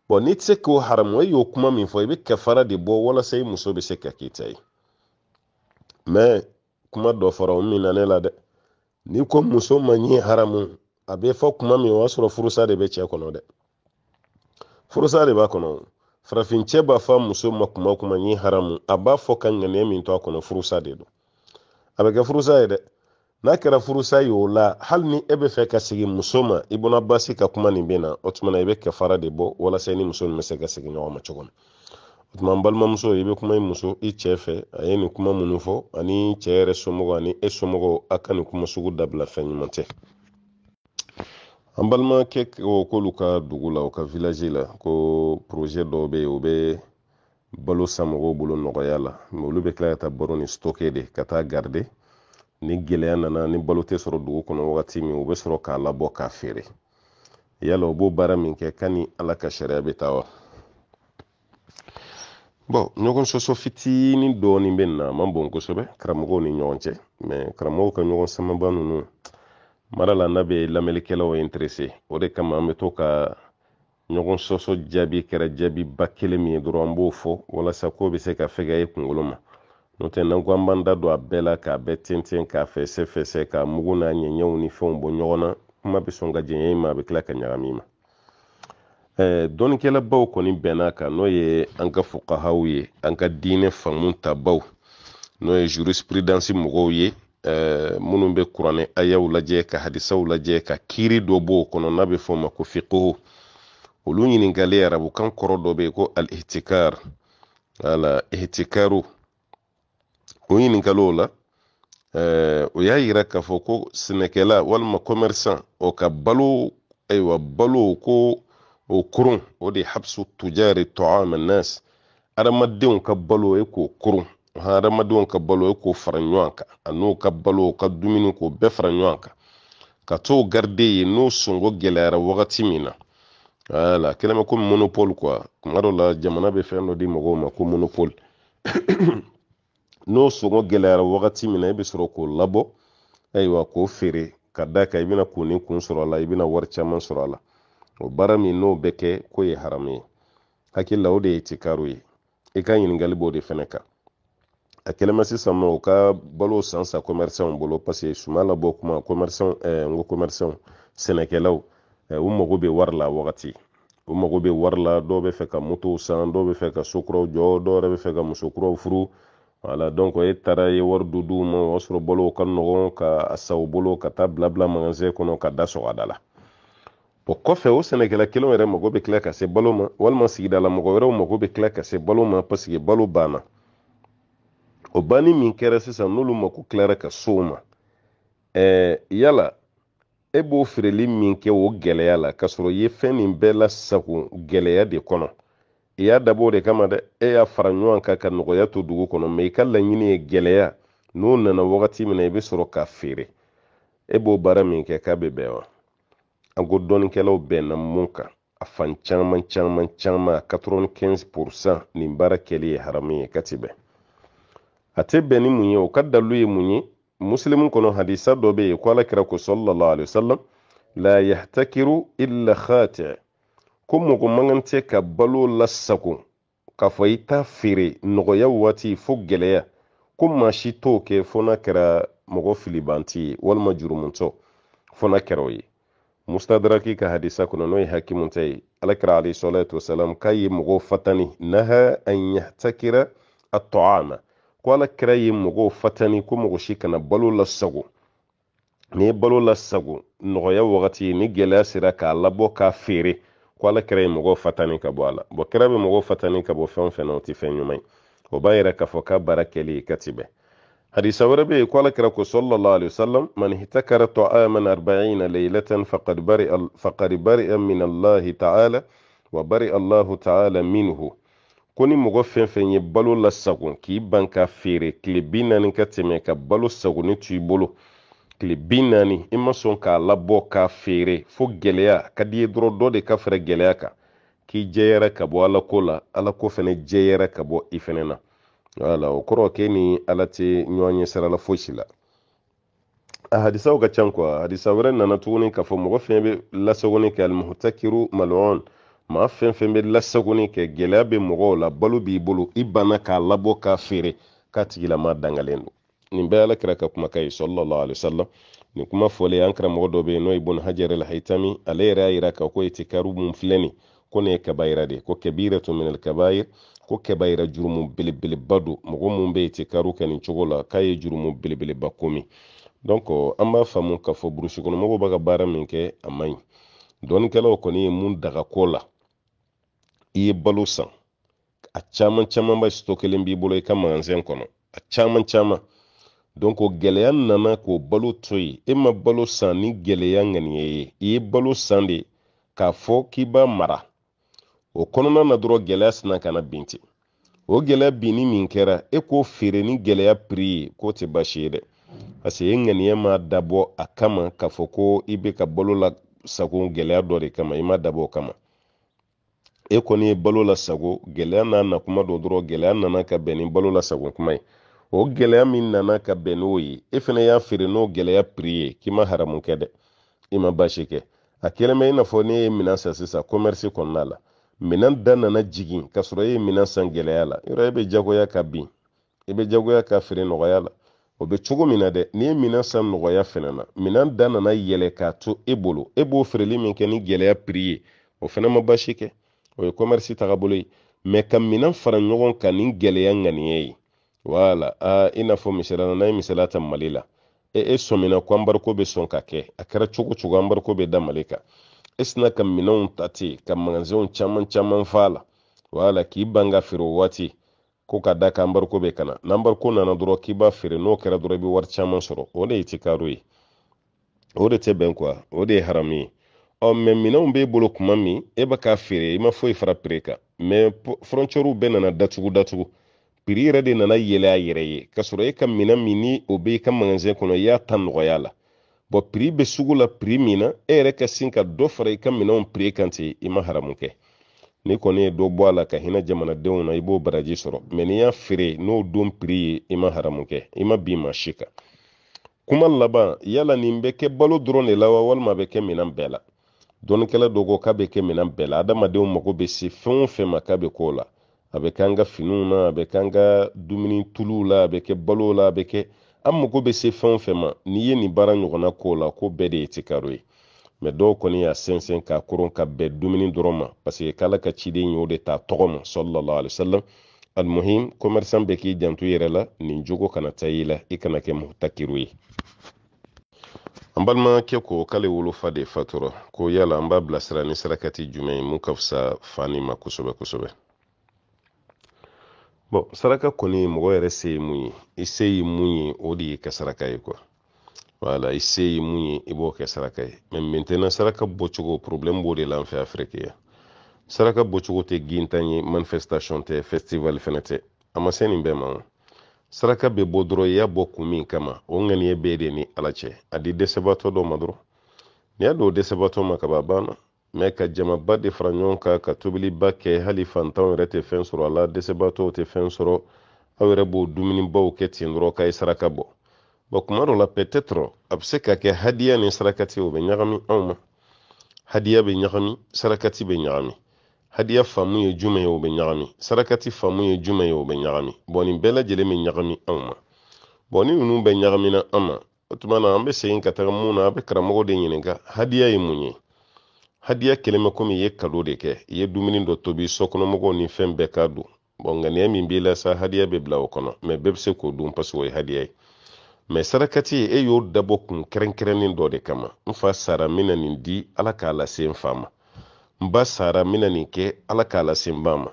bɔn n'i tɛ se k'o haramu e y'o kuma min fɔ i bɛ kɛfara de bɔ walasa i muso bɛ se ka k'i ta ye mɛ kuma dɔ fɔra o min na ne la dɛ n'i ko muso ma ɲi haramu a bɛ fɔ kuma min o y'a sɔrɔ furusa de bɛ cɛ kɔnɔ dɛ furusa de b'a kɔnɔ farafincɛ b'a fɔ muso ma kuma kuma ɲi haramu a b'a fɔ ka ŋaniya min to a kɔnɔ furusa de don a bɛ kɛ furusa ye dɛ n'a kɛra furusa ye o la hali ni e bɛ fɛ ka segin muso ma i bɔnna basi ka kuma nin bɛ na o tuma na i bɛ kɛfara de bɔ walasa i ni muso nin bɛ se ka segin ɲɔgɔn ma cogo min o tuma n balimamuso i bɛ kuma i muso i cɛ fɛ a ye nin kuma minnu fɔ ani cɛ yɛrɛ somɔgɔw ani e somɔgɔw a ka nin kuma sugu dabila fɛn ɲuman tɛ an balimakɛ k'olu ka dugu la u ka vilaji la ko proje dɔ be o be balo san bolo nɔgɔya la ma olu be kila ka taa baro ni stoke de ka taa garide ni gwɛlɛya nana ni balo tɛ sɔrɔ dugu kɔnɔ wagati min u be sɔrɔ k'a labɔ k'a feere yala u b'o baara min kɛ ka ni ala ka sariya be taa wa bɔn ɲɔgɔn sɔsɔ fitinin dɔɔni be na a bon kosɛbɛ karamɔgɔw ni ɲɔgɔn cɛ ma karamɔgɔw ka ɲɔgɔn samaba nunu mara la n'a bɛ lamɛnnikɛlaw interese o de kama an bɛ to ka ɲɔgɔn sɔsɔ jaabi kɛra jaabiba kelen min ye dɔrɔn an b'o fɔ walasa ko bɛ se ka fɛgɛya i kunkolo ma n'o tɛ n'an ko an b'an da don a bɛɛ la k'a bɛɛ tenten k'a fɛsɛfɛsɛ eh, k'a mugu n'a ɲɛɲɛw ni fɛnw bɔ ɲɔgɔn na kuma bɛ sɔn ka jɛɲɛ i ma a bɛ tila ka ɲagami i ma dɔnnikɛlabaw kɔni bɛnna kan n'o ye an ka fukahaw ye an ka diinɛ faamu tabaw n'o ye jurisprudansi mɔgɔw ye Eh, munu be bɛ kuranɛ ayaw lajɛ ka hadisaw lajɛ ka kiiri dɔ bɔ o kɔnɔ n'a be fɔ ma ko fiqhu olu ɲininkali arabukan kɔrɔ dɔ bɛ ko al-ihtikar wala ihtikaru o ɲininkali la o eh, y'a yira k'a fɔ ko sɛnɛkɛla walima commerçant o ka balo ayiwa balo ko o koron o de habsu tujari ta'am nas adamadenw ka balo e k'o koron hadamadenw ka balo e k'o fara ɲɔgɔn kan a n'o ka balo ka dumuni k'o bɛɛ fara ɲɔgɔn kan ka t'o garide ye n'o sɔngɔ gɛlɛyara wagati min na wala kɛlen komi monopole quoi kuma dɔ la jamana bɛ fɛn dɔ di mɔgɔw ma ko monopole (coughs) n'o sɔngɔ gɛlɛyara wagati min na e bɛ sɔrɔ k'o labɔ ayiwa k'o feere ka da kan i bɛna kun kun sɔrɔ a la i bɛna wari caman sɔrɔ a la o baara min n'o bɛ kɛ k'o ye haramu ye hakili o de ye tikaru ye i ka ɲininkali b'o de fɛnɛ kan a kɛlɛma sisan ma u ka balo san sa comɛrsɛnw bolo parseke suma labɔ kuma comɛrsɛnw eh, n ko comɛrsɛnw sɛnɛkɛlaw eh, u mago bɛ wari la wagati u mago bɛ wari la dɔw bɛ fɛ ka motow san dɔw bɛ fɛ ka sokuraw jɔ dɔw yɛrɛ bɛ fɛ ka musokuraw furu wala donc e taara ye wari du d'u ma o y'a sɔrɔ balo ka nɔgɔn ka a sa u bolo ka taa bila bila magasin kɔnɔ ka da sɔgɔ a da la o kɔfɛ o sɛnɛkɛla kelenw yɛrɛ mago bɛ tila ka se balo ma walima sigidala mɔgɔ wɛrɛw mago bɛ tila ka se balo ma paseke balo banna o banni min kɛra sisan n'olu mako tilara ka so ma ɛɛ yala e b'o feereli min kɛ o gɛlɛya la k'a sɔrɔ i ye fɛn nin bɛɛ lasago gɛlɛya de kɔnɔ i y'a dabɔ o de kama dɛ e y'a fara ɲɔgɔn kan ka nɔgɔya to dugu kɔnɔ mɛ i ka laɲini ye gɛlɛya n'o nana wagati min na i bɛ sɔrɔ k'a feere e b'o baara min kɛ k'a bɛ bɛn wa an ko dɔnnikɛlaw bɛnna mun kan a fan caman caman caman 95 nin baara kɛli ye haramu ye ka ti bɛn a tɛ bɛn ni mun ye o ka dalu ye mun ye muslimu kɔnɔ hadisa dɔ bɛ yen ko alakira ko sallallahu alaihi wasallam la yahtakiru illa khati' ko mɔgɔ man tɛ ka balo lasago k'a fɔ i t'a feere nɔgɔya waati fo gɛlɛya ko maa si t'o kɛ fo n'a kɛra mɔgɔ filibanti ye walima jurumuntɔ fo n'a kɛra o ye mustadaraki ka hadisa kɔnɔ n'o ye hakimu ta ye alakira alayhi salatu wasalam k'a ye mɔgɔw fatani naha an yahtakira at'ama ko ala kira ye mɔgɔw fatani ko mɔgɔ si kana balo lasago ni ye balo lasago nɔgɔya wagati ni gɛlɛya sera k'a labɔ k'a feere ko ala kira ye mɔgɔw fatani ka bɔ a la bɔn kira bɛ mɔgɔw fatani ka bɔ fɛn o fɛn na o tɛ fɛn ɲuman ye o b'a yira k'a fɔ k'a baara kɛli i ka ti bɛn hadisa wɛrɛ bɛ yen ko ala kira ko sɔlɔlɔ alayhi salam man hitakara tɔ'a man arba'ina laylatan faqad bari bari min allahi ta'ala wa bari allahu ta'ala minhu ko ni mɔgɔ fɛn fɛn ye balo lasago k'i ban ka feere tile bi naani ka tɛmɛ ka balo sagoni to i bolo tile bi naani i ma sɔn k'a labɔ k'a feere fo gɛlɛya ka di ye dɔrɔn dɔ de ka fara gɛlɛya kan k'i jɛyɛrɛ ka bɔ ala ko la ala ko fɛnɛ jɛyɛrɛ ka bɔ i fɛnɛ na wala o kɔrɔ k'e ni ala tɛ ɲɔgɔn ɲɛ sirala fosi la a hadisaw ka can kuwa hadisa wɛrɛ nana tuguni k'a fɔ mɔgɔ fɛn bɛ lasagoni kɛ almuhtakiru malɔn maa fɛn fɛn bɛ lasagoni kɛ gɛlɛya bɛ mɔgɔw la balo b'i bolo i banna k'a labɔ k'a feere k'a tigilama dangalen don nin bɛɛ ala kira ka kumakan ye sɔlɔlɔ alisalam nin kuma fɔlen an karamɔgɔ dɔ bɛ yen n'o ye bɔn hajɛrɛ lahitami ale yɛrɛ y'a yira k'a ko itikaru mun filɛ nin ko nin ye kabayira de ko kɛbira tun minɛ kabayir ko kɛbayira jurumu belebeleba don mɔgɔ mun bɛ itikaru kɛ nin cogo la k'a ye jurumu belebeleba ko min donc an b'a faamu k'a fɔ burusi kɔnɔ mɔgɔw b'a ka baara min kɛ a man ɲi dɔɔnikɛlaw kɔni ye mun daga ko la i ye balo san a caman caman ba sito kelen b'i bolo i ka magasin kɔnɔ a caman caman donc gɛlɛya nana k'o balo to yen e ma balo san ni gɛlɛya ŋaniya ye i ye balo san de k'a fɔ k'i b'a mara o kɔnɔna na dɔrɔn gɛlɛya sina ka na bin ten o gɛlɛya binni min kɛra e k'o feere ni gɛlɛya piri ye k'o tɛ baasi ye dɛ parce que e ŋaniya ma dabɔ a kama k'a fɔ ko i bɛ ka balo lasago gɛlɛya dɔ de kama i ma dabɔ o kama e kɔni ye balo lasago gɛlɛya n'a nakuma dɔ dɔrɔn gɛlɛya nana ka bɛn ni balo lasago kuma ye o gɛlɛya min nana ka bɛn n'o ye e fɛnɛ y'a feere n'o gɛlɛya piri ye k'i ma haramu kɛ dɛ i ma baasi kɛ a kelen bɛ i n'a fɔ ne ye minan san sisan kɔmɛrisi kɔnɔna la minan da nana jigin ka sɔrɔ e ye minan san gɛlɛya la yɔrɔ e bɛ jagoya ka bin i bɛ jagoya ka feere nɔgɔya la o bɛ cogo min na dɛ n'i ye minan san nɔgɔya fɛnɛ na minan da nana yɛlɛ k'a to e bolo e b'o feereli min kɛ ni gɛlɛya piri ye o fɛnɛ ma baasi kɛ o ye commerce tagabolo ye mɛ ka minan fara ɲɔgɔn kan nin gɛlɛya ŋaniya ye wala ah, i n'a fɔ misaliyala n'a ye misaliya ta mali la e e sɔmina ko anbariko bɛ sɔn ka kɛ a kɛra cogo cogo anbariko bɛ da mali kan e sina ka minɛnw ta ten ka magazinw caman caman fa la wala k'i ban ka feere o waati ko ka da ka anbariko bɛ kana n'anbariko nana dɔrɔn k'i b'a feere n'o kɛra dɔrɔn i bɛ wari caman sɔrɔ o de ye tikaro ye o de tɛ bɛn kuwa o de ye haramu ye mɛ minɛnw b'e bolo kuma min e bɛ k'a feere i ma foyi fara pere kan mɛ frontiɛriw bɛɛ nana datugu datugu piri yɛrɛ de nana yɛlɛ a yɛrɛ ye k'a sɔrɔ e ka minɛn min ni o bɛ i ka magasin kɔnɔ i y'a ta nɔgɔya la bɔn piri bɛ sugu la piri min na e yɛrɛ ka sin ka dɔ fara i ka minɛnw piri kan ten i ma haramu kɛ ni kɔni ye dɔ bɔ a la ka hinɛ jamanadenw na i b'o baraji sɔrɔ mɛ n'i y'a feere n'o don piri ye i ma haramu kɛ i ma bin maa si kan kuma laban yala nin bɛ kɛ balo dɔrɔn de la wa walima bɛ kɛ minɛn bɛɛ la dɔnnikɛla dɔ ko k'a bɛ kɛ minɛn bɛɛ la adamadenw mago bɛ se fɛn o fɛn ma k'a bɛ k'o la a bɛ k'an ka finiw na a bɛ k'an ka dumuni tuluw la a bɛ kɛ balow la a bɛ kɛ an mago bɛ se fɛn o fɛn ma n'i ye nin baara ɲɔgɔnna k'o la ko bɛɛ de ye tikaro ye mɛ dɔw kɔni y'a sɛnsɛn k'a koron ka bɛn dumuni dɔrɔn ma parce k'ala ka ciden y'o de ta tɔgɔ ma sɔlɔlɔ alisalam alimuhim komɛrisan bɛ k'i janto yɛrɛ la nin jogo kana taa i la i kana kɛ mutakiru ye an balimakɛ ko k'ale wolofa de fatura ko yala an b'a bilasira ni sarakati jumɛn ye mun ka fisa fani ma kosɛbɛ kosɛbɛ bon saraka kɔni mɔgɔ yɛrɛ se ye mun ye i se ye mun ye o de ye ka saraka ye kuwa wala i se ye mun ye i b'o kɛ saraka ye mɛ mɛntɛnan saraka bɔcogo problème b'o de la an fɛ afiriki yan saraka bɔcogo tɛ gintan ye manifestation tɛ festival fɛnɛ tɛ a ma se nin bɛɛ ma saraka be bɔ dɔrɔn i y'a bɔ kun min kama o ŋaniya bɛɛ de ni ala cɛ a di dɛsɛbaatɔ dɔ ma dɔrɔn ni y'a dɔw dɛsɛbaatɔ ma kaba banna mɛ ka jamaba de fara ɲɔgɔn kan ka tobiliba kɛ hali fantanw yɛrɛ tɛ fɛn sɔrɔ a la dɛsɛbaatɔw tɛ fɛn sɔrɔ aw yɛrɛ b'o dumunibaw kɛ ten dɔrɔn k'a ye saraka bɔ bɔn kuma dɔ la pɛtɛtɔrɔ a bɛ se ka kɛ hadiya ni sarakati o bɛ ɲagami anw ma hadiya bɛ ɲagami sarakati bɛ ɲagami hadiya faamu ye juman ye o bɛ ɲagami sarakati faamu ye juman ye o bɛ ɲagami bɔn nin bɛɛ lajɛlen bɛ ɲagami anw ma bɔn ni ninnu bɛɛ ɲagamina an ma o tuma na an bɛ segin ka taga mun na a bɛ karamɔgɔ de ɲininka hadiya ye mun ye hadiya kelen bɛ komi i ye kado de kɛ i ye dumuni dɔ tobi sɔkɔnɔmɔgɔw ni fɛn bɛɛ k'a don bɔn ŋaniya min b'i la sa hadiya bɛ bila o kɔnɔ mɛ bɛɛ bɛ se k'o dun paseke o ye hadiya ye mɛ sarakati e y'o dabɔ kun kɛrɛnkɛrɛnnen dɔ de kama n fa sara n bɛna nin di ala k'a lase n fa ma n ba sara n bɛna nin kɛ ala k'a lase n ba ma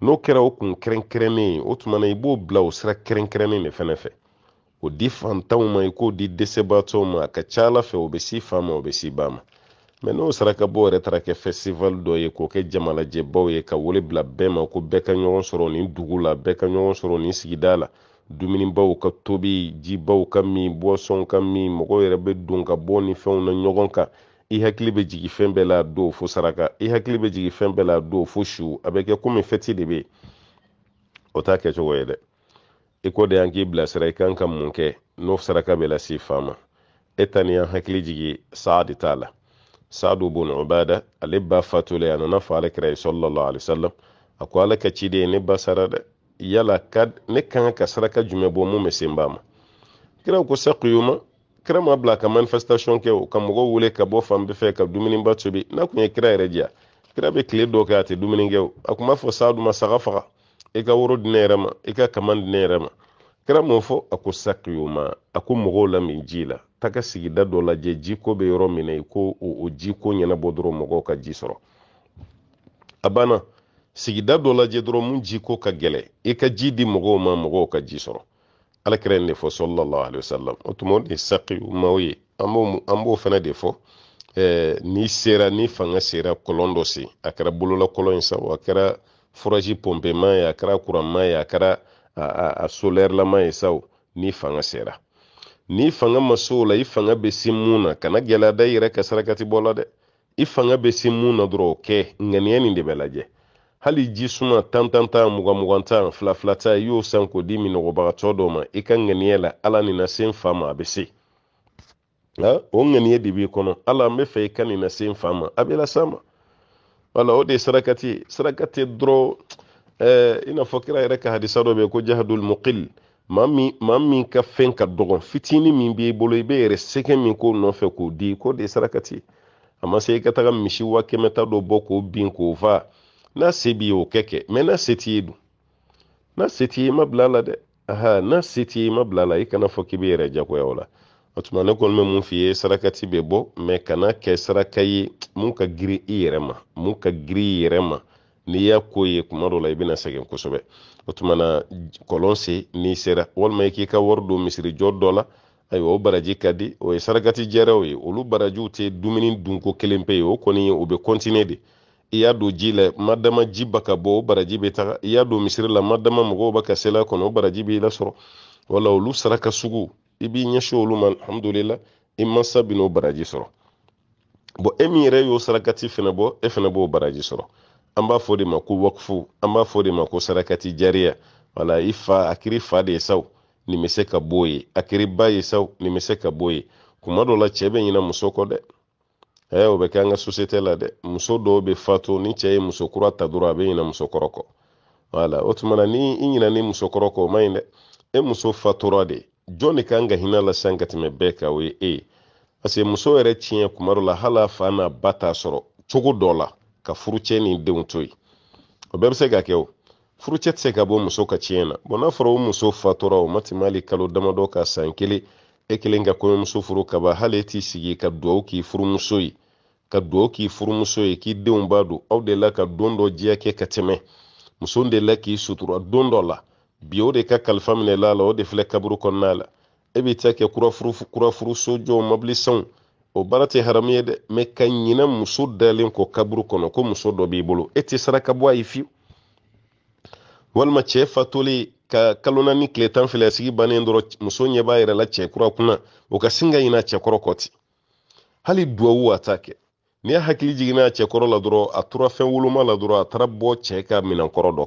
n'o kɛra o kun kɛrɛnkɛrɛnnen o tumana i b'o bila o sira kɛrɛnkɛrɛnnen de fɛnɛ fɛ o di fantanw ma i k'o di dɛsɛbaatɔw ma a ka ca ala fɛ o be si fa ma o be si ba ma mɛ n'o sarakabɔ yɛrɛ tara kɛ fɛstival dɔ ye k'o kɛ jamalajɛbaw ye ka wele bila bɛɛ ma ko bɛɛ ka ɲɔgɔn sɔrɔ nin dugu la bɛɛ ka ɲɔgɔn sɔrɔ nin sigida la dumunibaw ka tobi jibaw ka min bɔsɔnw ka min mɔgɔw yɛrɛ be don ka bɔ ni fɛnw na ɲɔgɔn kan i hakili bɛ jigin fɛn bɛɛ la don fo saraka i hakili bɛ jigin fɛn bɛɛ la don fo su a bɛ kɛ komi fɛti de bɛ o t'a kɛcogo ye dɛ i ko de y'an k'i bilasira i kan ka mun kɛ n'o saraka bɛ lase fa e ta ni y'an hakili jigin saa t'a la saadu bon ubada ale ba fatulen a nana fɔ ale kɛra ye sɔlɔlɔ alisalam a ko ala ka ciden ye ne ba sara dɛ yala ka ne kan ka saraka jumɛn bɔ mun bɛ sen ba ma kira ko sakuyuma kira ma bila ka manifestation kɛ o ka mɔgɔw wele ka bɔ fan bɛɛ fɛ ka dumuniba tobi n'a kun ye kira yɛrɛ diya kira bɛ tile dɔ kɛ a tɛ dumuni kɛ o a kun b'a fɔ sa duma saga faga i e ka woro di ne yɛrɛ ma i e ka kama di ne yɛrɛ ma kira m'o fɔ a ko sakiyo ma a ko mɔgɔw la min ji la ta ka sigida dɔ lajɛ ji ko bɛ yɔrɔ min na e i ko o ji ko ɲɛnabɔ dɔrɔn mɔgɔw ka ji sɔrɔ a banna sigida dɔ lajɛ dɔrɔn mun ji ko ka gɛlɛ i ka ji di mɔgɔw ma mɔgɔw ka ji sɔrɔ alakira in de fɔ sallallahu alaihi wasallam o tuma o de ye ye an b'o fana de fɔ n'i sera ni fanga sera kɔlɔn dɔ se a kɛra bolola kɔlɔn ye sa o a kɛra furaji pɔnpeman ye a kɛra kuranman ye a kɛra a a ye sa ni fanga sera ni fanga ma se o la i fanga bɛ se mun na kana gɛlɛya da i yɛrɛ ka sarakati bɔ la dɛ i fanga bɛ se mun na dɔrɔn o kɛ ŋaniya nin de bɛ lajɛ hali jisuma tan tan tan mugan mugan tan fila fila ta i y'o san k'o di minɔgɔbagatɔ dɔ ma i ka ŋaniya la ala nin na sen fa ma a bɛ se nka o ŋaniya de b'i kɔnɔ ala n bɛ fɛ i ka nin na sen fa ma a bɛ las'a ma wala o de ye sarakati ye sarakati dɔrɔn ɛɛ eh, i n'a fɔ kira yɛrɛ ka hadisa dɔ bɛ yen ko jahadul muqil maa min maa min ka fɛn ka dɔgɔn fitinin min b'i bolo i bɛ yɛrɛ sɛgɛ min k'o nɔfɛ k'o di k'o de ye sarakati ye a ma se i ka taga misi wa kɛmɛ ta dɔ bɔ k'o bin k'o faa n'a se b'i ye o kɛ kɛ mɛ n'a se t'i ye n'a se t'i e ma bila la dɛ aha n'a se t'i e ma bila la e i kana fɔ k'i b'i yɛrɛ jagoya o la o tuma ne kɔni bɛ mun f'i ye sarakati bɛ bɔ mɛ kana kɛ saraka ye mun ka girin i yɛrɛ ma mun ka girin i yɛrɛ ma n'i y'a ko ye kuma dɔ la i bɛna sɛgɛn kosɛbɛ o tuma na kɔlɔn se n'i sera walima i k'i ka wari don misirijɔ dɔ la ayiwa o baraji ka di o ye sarakati jɛrɛw ye olu barajiw tɛ dumuni dunko kelen pe ye o kɔni o bɛ de i y'a don ji la madama ji ba ka bɔ o baraji bɛ taga i y'a don misiri la madama mɔgɔw ba ka sela kɔnɔ o baraji b'i lasɔrɔ wala olu saraka sugu i b'i ɲɛsin olu ma alhamdulila i mansa bi n'o baraji sɔrɔ bɔn e min yɛrɛ y'o sarakati fɛnɛ bɔ e fɛnɛ b'o baraji sɔrɔ an b'a fɔ de ma ko wakfu an b'a fɔ de ma ko sarakati jariya wala i fa a kiri fa de ye saw nin bɛ se ka bɔ ye a kiri ba ye saw nin bɛ se ka bɔ ye kuma dɔ la cɛ bɛ ɲina muso kɔ dɛ ɛ o bɛ kɛ an ka sosiyete la dɛ muso dɔw be fato ni cɛ ye muso ta dɔrɔn a bɛ ɲina musokɔrɔ wala o tuma ni i ɲina ni musokɔrɔ o man dɛ e muso fatura de jɔn e. de kan ka hinɛ la sisan ka tɛmɛ bɛɛ kan o ye e ye muso yɛrɛ tiɲɛ kuma dɔ la hali a fa n'a ba t'a sɔrɔ cogo dɔ la ka furucɛ ni denw to yen o bɛɛ bɛ se ka kɛ o furucɛ tɛ se ka bɔ muso ka tiɲɛ na n'a fɔra o muso fatura o ma hali kalo damadɔ ka san kelen e kelen ka kɔɲɔmuso furu kaba hali e t'i sigi ka duwawu k'i furumuso ye ka duwawu k'i furumuso ye k'i denw b'a don aw de la ka don dɔ diya kɛ ka tɛmɛ muso de la k'i sutura don dɔ la bi o de ka kalifa minɛla la o de filɛ kaburu kɔnɔna la e b'i ta kɛ kurafuru kurafuru sojɔw mabilisanw o baara tɛ haramu ye dɛ mɛ ka ɲinɛ muso dalen kɔ kaburu kɔnɔ ko muso dɔ b'i bolo e tɛ saraka bɔ a ye fiyewu walima cɛ fatulen ka kalona ni kile tan fila sigi bannen dɔrɔn muso nye b'a yɛrɛ la che kura kuna ka singa ina che cɛkɔrɔ koti hali duwa a atake n'i y'a hakili jigina che cɛkɔrɔ la dɔrɔn atura tora fɛn la dɔrɔn a taara bɔ cɛ ka minɛnkɔrɔ dɔ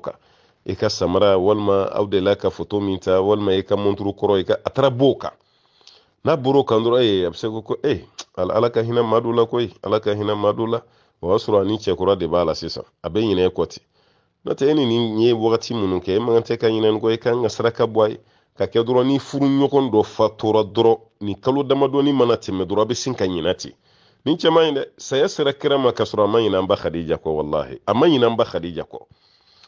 kan samara walma awde laka foto minta walma ika i ka monturu kɔrɔ i ka b'o kan n'a bɔr'o kan ee eh, a bɛ se ee eh, ala ka hinɛ maa dɔ la koyi ala ka hinɛ ni che kura debala sisa abe yine bɛ ɲinɛ n'o tɛ e ni nin ye wagati minnu kɛ e man kan tɛ ka ɲinani kɔ i kan ka saraka bɔ a ye ka kɛ dɔrɔn ni furu ɲɔgɔn dɔ fatora dɔrɔn ni kalo damadɔni mana tɛmɛ dɔrɔn a bɛ sin ka ɲina ten nin cɛ man ɲi dɛ saya sera kɛra ma ka sɔrɔ a ma ɲina an ba khadija kɔ walahi a ma ɲina an ba khadija kɔ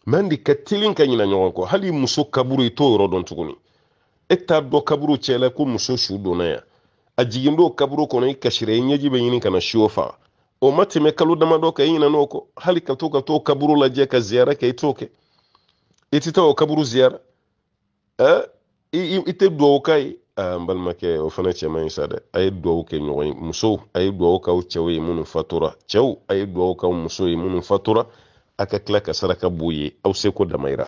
mɛ de ka telin ka ɲina ɲɔgɔn kɔ hali muso kaburu i t'o yɔrɔ dɔn tuguni e t'a dɔn kaburu cɛ la ko muso su donna yan a jigin kaburu kɔnɔ i kasira i ɲɛji bɛ ɲini ka na siyo faga o ma tɛmɛ kalo damadɔ ka i ɲinɛ n'o kɔ hali ka to ka t'o kaburu lajɛ ka ziyara kɛ i t'o o kaburu ziyara e ite do duwawu k'a ye ah, aa o fana che man sada ay do ke nyoy muso ay do ka o chewi mun fatura chew ay do ka muso musow ye fatura aka klaka tila ka saraka b'u ye aw seko damayira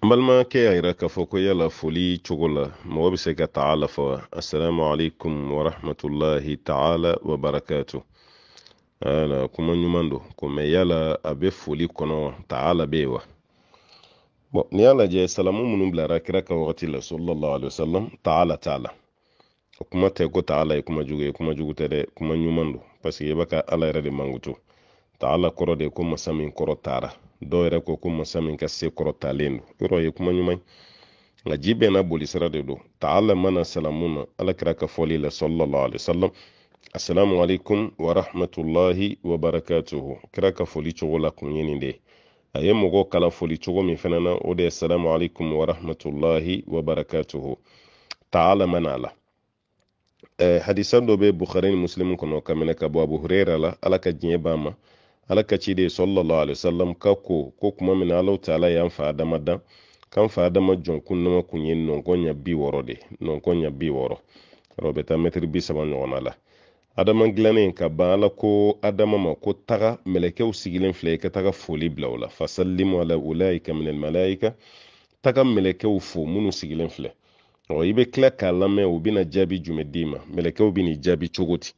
n balimakɛ y'a yira k'a fɔ ko yala foli cogo la mɔgɔ bɛ se ka taga la fɔ wa assalamu alaikum warahmatullahi taala wabarakatu ala kuma ɲuman do ko mɛ yala a bɛ foli kɔnɔ wa taala bɛ yen wa bɔn ni y'a lajɛ salamu minnu bilara kira ka wagati la sallallahu alaihi wasallam taala t'a la o kuma tɛ ko taala ye kuma jugu ye kuma jugu tɛ dɛ kuma ɲuman do paseke i b'a ka ala yɛrɛ de mangutu taala kɔrɔ de ko masa min kɔrɔ taara dɔw yɛrɛ ko ko masa min ka se talen do yɔrɔ ye kuma ɲuman nka ji bɛɛ n'a bolisira de do taala mana salamu na ala kɛra ka fɔli la sallallahu alaihi wasallam assalamu alaikum wa rahmatullahi wa barakatuhu kira ka foli cogo la kun ye nin de a ye mɔgɔ kala foli cogo min fana na o de ye salamu alaikum wa rahmatullahi wa barakatuhu taala mana a la eh, hadisa dɔ bɛ bukhari ni muslimu kɔnɔ ka minɛ ka bɔ abu hurera la ala ka diɲɛ b'a ma ala ka ciden sallallahu alaihi wasallam ka ko ko kuma min na alahu taala y'an fa adama dan kan fa adama jɔnkun nama kun ye nɔnkɔ ɲɛ bi wɔɔrɔ de nɔnkɔ ɲɛ bi wɔɔrɔ yɔrɔ bɛ taa mɛtiri bi saba ɲɔgɔnna la adama gilannen ka ban ala ko adama ma ko taga mɛlɛkɛw sigilen filɛ i ka taga foli bila o la fasalimu ala ulaika min almalaika taga mɛlɛkɛw fo minnu sigilen filɛ ɔ i bɛ tila k'a lamɛn u bɛna jaabi jumɛn d'i ma mɛlɛkɛw bɛ n'i jaabi cogo di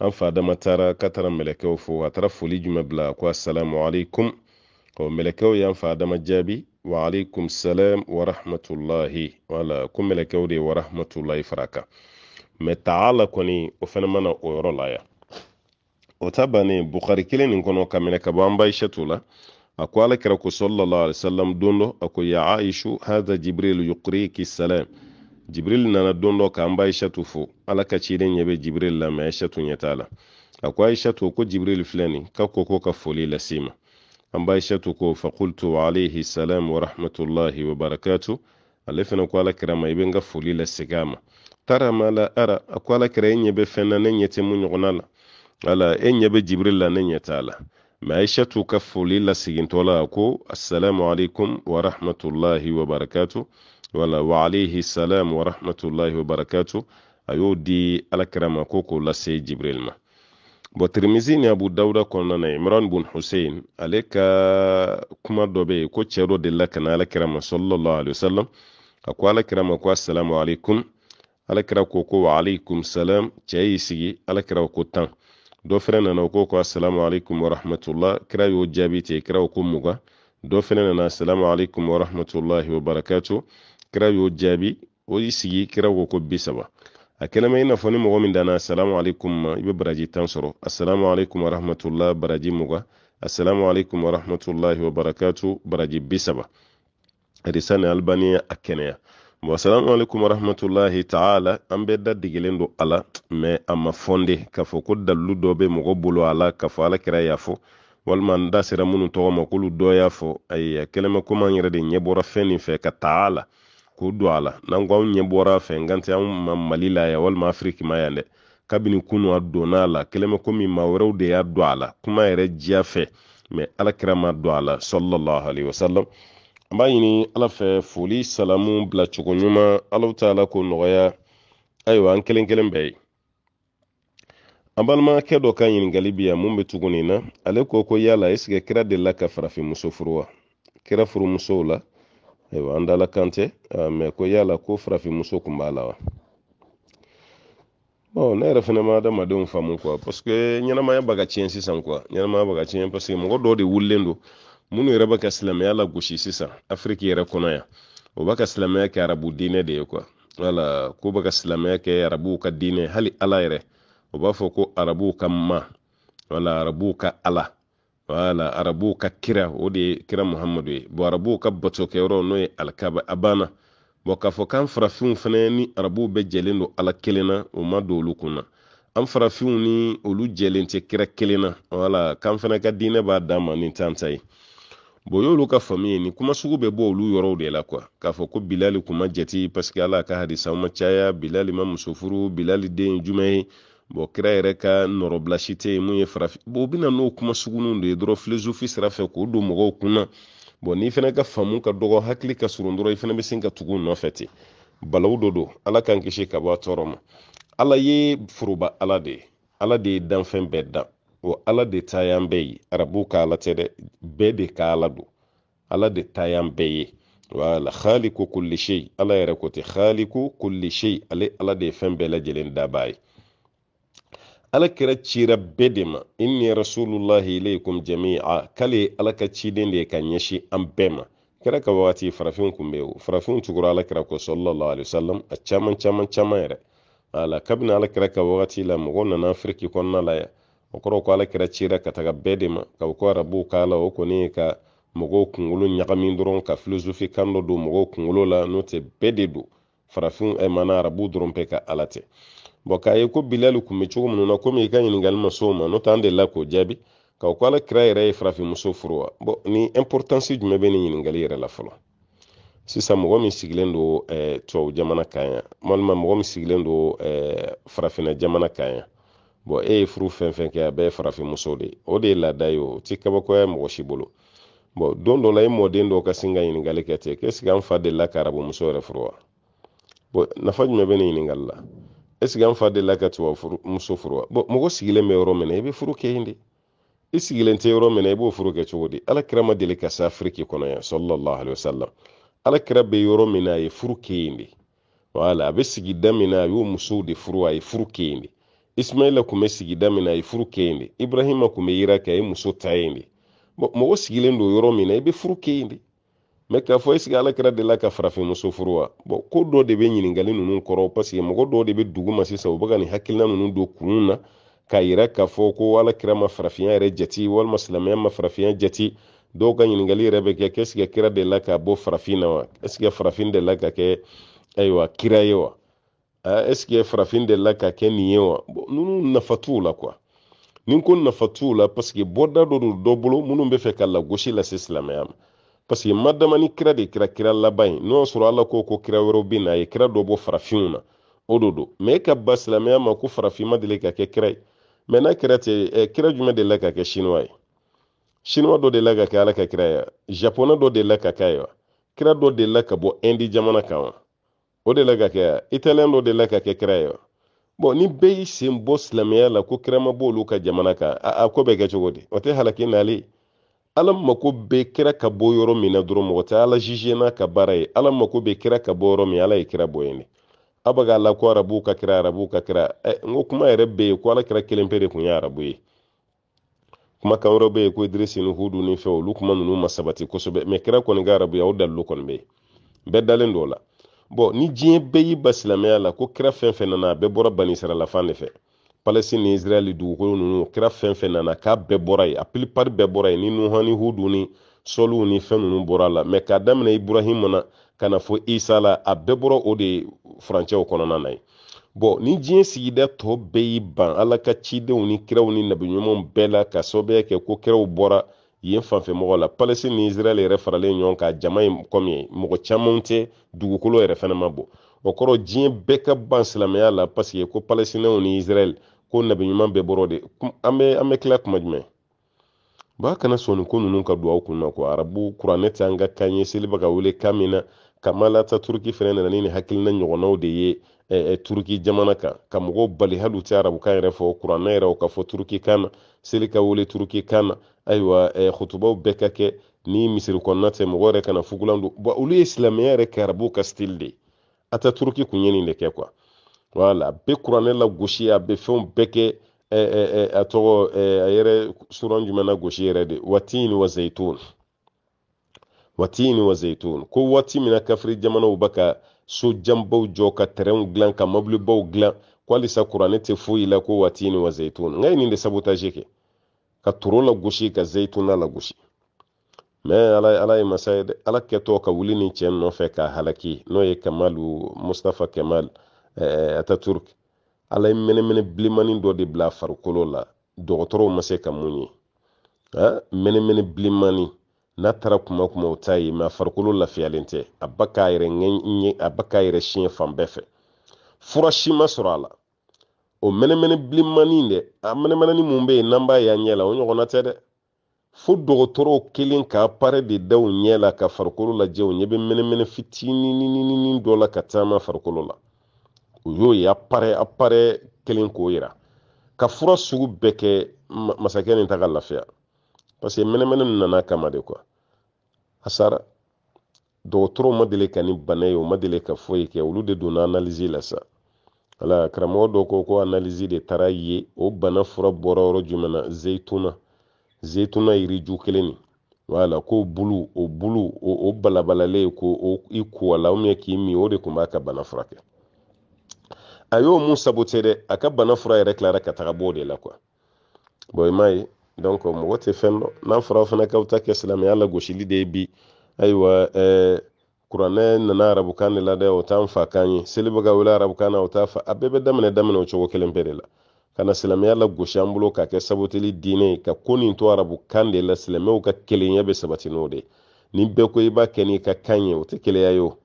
an fa adama taara ka taara mɛlɛkɛw fo a taara foli jumɛn bila ko assalamu alaikum ɔ mɛlɛkɛw y'an fa adama jaabi wa alaikum salam wa rahmatulahi wala ko mɛlɛkɛw de wa rahmatulahi fara kan mɛ taala kɔni o fana mana o yɔrɔ la yan o ta bannen bukari kelen nin kɔnɔ ka minɛ ka bɔ an baishatu la a ko ala kɛra ko sallallahu alaihi wasallam don dɔ a ko ya aishu hadha jibril yuqriki salam jibril nana don dɔ k'an ba ayisatu fo ala ka ciden ɲɛ bɛ jibril la mɛ ayisatu ɲɛ t'a la a ko ayisatu ko jibril filɛ nin ka ko ko ka foli lase ma an ba ayisatu ko fakultu alayhi salam wa rahmatullahi wa barakatu ale fana ko ala kira ma i bɛ n ka foli lasegin a ma tara ma la ara a ko ala kira e ɲɛ bɛ fɛn na ne ɲɛ tɛ mun ɲɔgɔnna la ala e ɲɛ bɛ jibril la ne ɲɛ t'a la mɛ ayisatu ka foli lasegintɔ la ko assalamu alaikum wa rahmatullahi wa barakatu wala wa alayhi salam wa rahmatullahi wa barakatuh a di alakirama ko k'o lase jibril ma bɔn tirimizi ni abu dawuda kɔnɔna na imran bun hussein ale kuma dɔ ko cɛ dɔ delila ka na sallallahu alaihi wasallam a ko alakirama ko assalamu alaikum alakira wa alaikum salam cɛ sigi alakira ko tan dɔ fɛnɛ nana ko ko assalamu alaikum wa rahmatullah kira y'o jaabi ten kira ko mugan dɔ fɛnɛ nana assalamu alaikum wa rahmatullahi wa barakatuh kira y'o jaabi o y'i sigi kira ko ko bi saba a kɛnɛma i n'a fɔ ni mɔgɔ min danna asalamu ma i bɛ baraji tan sɔrɔ asalamu alaikum baraji muga asalamu alaikum wabarakatu baraji bi saba risani albani a kɛnɛya bon asalamu alaikum taala an bɛ da degelen don a la mɛ a ma fɔnde k'a fɔ ko dalilu dɔ bɛ mɔgɔ bolo a la k'a fɔ ala kɛra y'a fɔ walima n da sera minnu tɔgɔ ma k'olu dɔ y'a fɔ ayi a komi an yɛrɛ de ɲɛ fɛn nin fɛ ka taa a la k'o don a la n'an ko anw ɲɛ bɔra a fɛ nkante anw ma mali la yan walima afiriki ma yan dɛ kabini kunu a donna a la kelen bɛ komi maa wɛrɛw de y'a don a la kuma yɛrɛ diya fɛ mɛ alakira ma don a la sɔlɔlɔhu alayhi wa sallam an b'a ɲini ala fɛ foli salamu bila cogo ɲuman ala ta ala k'o nɔgɔya ayiwa an kelen kelen bɛɛ ye an balimakɛ dɔ ka ɲiningali bi yan mun bɛ tugu na ale ko ko yala ɛsike kira de la ka farafin muso furu wa kira furumusow la ayiwa an dala kante mɛ ko yala ko farafinmuso kun b'a la wa bon ne yɛrɛ fɛnɛ ma adamadenw faamu kuwa parseke ɲɛnamaya baga tiɲɛ sisan kuwa ɲɛnamaya baga tiɲɛ parseke mɔgɔ dɔw de wulilen don minnu yɛrɛ bɛ ka silamɛya la gosi sisan afiriki yɛrɛ kɔnɔ yan o b'a ka silamɛya kɛ arabu diinɛ de ye kuwa wala ko bɛ ka silamɛya kɛ arabuw ka diinɛ hali ala yɛrɛ o b'a fɔ ko arabuw ka ma wala arabuw ka ala wala arabuw ka kira o de kira muhamadu ye bon arabuw ka batokɛyɔrɔ n'o ye alikaba a banna bon k'a fɔ k'an farafinw fana ni arabuw bɛɛ jɛlen don ala kelen na o ma don olu kun na an farafinw ni olu jɛlen tɛ kira kelen na wala k'an fana ka diinɛ b'a dan ma ni tan ta ye bon y'olu ka faamu ye nin kuma bɛ bɔ olu yɔrɔw de la kuwa k'a fɔ ko bilali kun jati paseke ala ka hadisaw ma caya bilali ma muso bilali den ye ye bon kira yɛrɛ ka nɔrɔbilasi tɛ yen mun ye farafin bon u bɛna n'o kuma suguninw de ye dɔrɔn filozofi sira fɛ k'o don mɔgɔw kunna bon n'i fana ka faamu ka dɔgɔ hakili ka surun dɔrɔn i fana bɛ sin ka tugu u nɔfɛ ten balawu dɔ don ala k'an kisi ka bɔ a tɔɔrɔ ma ala ye foroba ala de ye ala de ye danfɛn bɛɛ dan o ala de ta y'an bɛɛ ye arabuw ka ala tɛ dɛ bɛɛ de ka ala don ala de ta y'an bɛɛ ye wala khaliku kulli shay ala yɛrɛ ko ten khaliku kulli shay ale ala de ye fɛn bɛɛ lajɛlen dabaa ye alakira cira bɛɛ de ma inni rasulullahi ilaykum jami'a k'ale ala ka ciden de ye ka ɲɛsin an bɛɛ ma kɛra ka wagati farafinw kun bɛ o farafinw tugura alakira kɔ sallallahu alaihi wasallam a caman caman caman yɛrɛ ala kabini alakira ka wagati la mɔgɔw nana afiriki kɔnɔna la yan o kɔrɔ ko alakira cira ka taga bɛɛ de ma ka ko arabuw k'a la o kɔni ye ka mɔgɔw kunkolo ɲagami dɔrɔn ka filozofi kan dɔ don mɔgɔw kunkolo la n'o tɛ bɛɛ de don farafinw ɛ eh, mana arabu dɔrɔn bɛ ka ala tɛ bɔn k'a ye ko bilali kun bɛ cogo minnu na komi eh, i ka ɲininkali ma s'o ma n'o tɛ an delila k'o jaabi k'a ko ala kira yɛrɛ ye farafinmuso furu wa bɔn ni importance jumɛn bɛ nin ɲininkali yɛrɛ la fɔlɔ sisan mɔgɔ min sigilen don eh, tubabu jamana kan yan walima mɔgɔ min sigilen don eh, farafinna jamana kan yan bɔn e ye furu fɛn fɛn kɛ a bɛɛ ye farafinmuso de ye o de ye laada ye o ti kabakoya mɔgɔ si bolo bɔn don dɔ la e mɔden dɔw ka sin ka ɲininkali kɛ ten k'e sigi an fa delila ka arabu muso yɛrɛ furu wa bɔn nafa jumɛn bɛ nin ɲininkali la esigi an fa la ka tubabu furu muso furu wa bɔn mɔgɔ sigilen bɛ yɔrɔ min na i bɛ furu kɛ yen de i sigilen tɛ yɔrɔ min na i b'o furu kɛ cogo di ala kira ma deli ka se afiriki kɔnɔ yan sɔlɔlɔhu alayhi wa salam ala kira bɛ yɔrɔ min na a ye furu kɛ yen de wala a bɛ sigida min na a y'o musow de furu a ye furu kɛ yen de ismaila tun bɛ sigida min na a ye furu kɛ yen de ibrahima tun bɛ yira kɛ a ye muso ta yen de bɔn mɔgɔ sigilen don yɔrɔ min na i bɛ furu kɛ yen de mɛ k'a fɔ esigi alakira de la ka farafin muso furu wa bɔn ko dɔ de bɛ ɲiningali nunu kɔrɔ paseke mɔgɔ dɔw de bɛ dugu ma sisan u bɛ ka nin hakilina ninnu don kunun na k'a yira k'a fɔ ko alakira ma farafinya yɛrɛ jate walima silamɛya ma farafinya jate dɔw ka ɲininkali yɛrɛ bɛ kɛ ɛsike kira de la ka bɔ farafin na wa ɛsike farafin de la ka kɛ ayiwa kira ye wa ɛsike e farafin de la ka kɛ nin ye wa ninnu nafa t'u la kuwa nin ko nafa t'u la paseke bɔda dɔ don dɔ bolo minnu bɛ fɛ ka lagosi lase silamɛya ma parce que madama ni kira de kira kira laban ye n'o y'a sɔrɔ ala ko ko kira wɛrɛw bɛ na a ye kira dɔ bɔ farafinw na o de don mɛ e ka ba silamɛya ma ko farafin ma deli ka kɛ kira ye mɛ n'a kɛra ten ɛ kira jumɛn de la ka kɛ sinuwa ye sinuwa dɔ de la ka kɛ ala ka kira ye japonɛ dɔ de la ka k'a ye wa kira dɔ de la ka bɔ indi jamana kan wa o de la ka kɛ italiyɛn dɔ de la ka kɛ kira ye wa bɔn ni bɛɛ y'i sen bɔ silamɛya la ko kira ma bɔ olu ka jamana kan a ko bɛ kɛ cogo di o tɛ halaki nali ye ala mako bɛ kira ka bo yɔrɔ min na dɔrɔn mɔgɔ tɛ ala zize n'a ka baara ye ala mako bɛ kira ka bɔ yɔrɔ min ala ye kira bɔ yen de a bɛ la ko arabuw ka kira arabuw ka kira n ko kuma yɛrɛ bɛ yen ko ala kira kelen pe de tun ye arabu ye kumakan wɛrɛ bɛ yen ko idirisi ni hudu ni fɛ olu kuma ninnu ma sabati kosɛbɛ mɛ kira kɔni ka arabuya o dalilu kɔni bɛ yen bɛɛ dalen don la bɔn ni diɲɛ bɛɛ y'i ba silamɛya la ko kira fɛn fɛn nana a bɛɛ bɔra bani israɛla de fɛ palɛsi ni israɛli dugukolo ninnu kira fɛn fɛn nana k'a bɛɛ bɔra yen a pilipari bɛɛ bɔra yen ni nuhɔn hudu ni sɔliw ni fɛn ninnu bɔra la mɛ k'a daminɛ ibrahima na ka na fɔ isa la a bɛɛ bɔra o de furancɛw kɔnɔna na yen bɔn ni diɲɛ sigida tɔ bɛɛ y'i ban ala ka cidenw ni kiraw ni nabiɲumanw bɛɛ la ka sababuya kɛ ko kiraw bɔra yen fanfɛmɔgɔw la palɛsi ni israɛli yɛrɛ faralen ɲɔgɔn kan jama ye kɔmi mɔgɔ camanw tɛ dugukolo yɛrɛ fɛnɛ ma bɔ o kɔrɔ diɲɛ bɛɛ ka ban silamɛya la paseke ko palɛstinɛw ni israɛl ko nabi ɲuman bɛɛ bɔrɔ de an bɛ an bɛ tila kuma jumɛn ba kana sɔnni ko ninnu ka don aw kun na ko arabu kuranɛ tɛ an ka kan ye seliba ka wele kan min na kamalata turuki fɛnɛ nana ni nin hakilina ɲɔgɔnnaw de ye eh, turuki jamana kan ka mɔgɔw bali hali u tɛ arabukan yɛrɛ fɔ kuranɛ yɛrɛ o ka fɔ turuki kan na seli ka wele turuki kan na ayiwa eh, hutubaw bɛɛ ka kɛ ni misiri kɔnɔna tɛ mɔgɔ yɛrɛ kana fugulan don olu ye silamɛya yɛrɛ kɛ arabuw ka stili de a tɛ turuki kun ye nin de kɛ kuwa wala a kuranɛ la gosi a bɛ fɛnw bɛɛ kɛ a tɔgɔ a yɛrɛ suran jumɛn na gosi yɛrɛ de waati wa zayitun waati wa zayitun ko waati min kafiri jamanaw bɛ ka sojanbaw jɔ ka tɛrɛnw dilan ka mobilibaw dilan ko halisa kuranɛ tɛ foyi la ko waati wa zayitun nka ye nin de sabotage kɛ ka toro la gosi ka zayituna la gosi mɛ ala ala ye masa ye dɛ ala kɛtɔ ka wuli ni cɛ nɔfɛ k'a halaki n'o ye kamalu mustafa kamal Eh, ataturk ala ye mɛnɛmɛnɛ bilenmanin dɔ de bila farikolo la dɔgɔtɔrɔw ma se ka mun ye mɛnɛmɛnɛ bilenmanin n'a taara kuma kuma o t'a ye mɛ farikolo lafiyalen tɛ a ba k'a yɛrɛ ɲɛ a ba k'a yɛrɛ siɲɛ fan bɛɛ fɛ fura si ma sɔrɔ a la o mɛnɛmɛnɛ bilenmani dɛ a mɛnɛmɛnɛni mun bɛ yen n'an b'a y'an ɲɛ la o ɲɔgɔnna tɛ dɛ fo dɔgɔtɔrɔw kelen k'a pare de da u ɲɛ la ka farikolo lajɛ u ɲɛ bɛ mɛnɛmɛnɛ fitininini dɔ la ka taama farikolo la u y'o ye aparɛ aparɛ kelen k'o yira ka fura sugu bɛɛ kɛ masakɛ nin ta ka lafiya parce mɛnɛmɛnɛ nin nana kama de kuwa a dɔgɔtɔrɔw ma deli ka nin bana ye u ma deli ka foyi kɛ olu de donna analizi la sa wala karamɔgɔ dɔw ko ko analizi de taara ye o bana fura bɔra yɔrɔ jumɛn zeyituna zeyituna yiri kelen nin wala ko bulu o bulu o, o ko i ko a k'i min o de tun b'a ka bana furakɛ a y'o mun sabote dɛ a ka bana fura yɛrɛ tilara ka taga bɔ de la kuwa bon i m'a ye donc mɔgɔ tɛ fɛn dɔ n'a fɔra fana k'aw ta kɛ silamɛya la de bi ayiwa ɛɛ kuranɛ nana arabukan de la dɛ o t'an fa kan ye seli bɛ ka wele arabukan na o t'a fa a bɛɛ bɛ daminɛ daminɛ o cogo kelen bɛɛ de la ka na silamɛya an bolo k'a kɛ saboteli diinɛ ka ko nin to arabukan de la silamɛw ka kelenya bɛ sabati n'o de nin bɛɛ ko i b'a kɛ n'i ka kan ye o tɛ kelenya ye o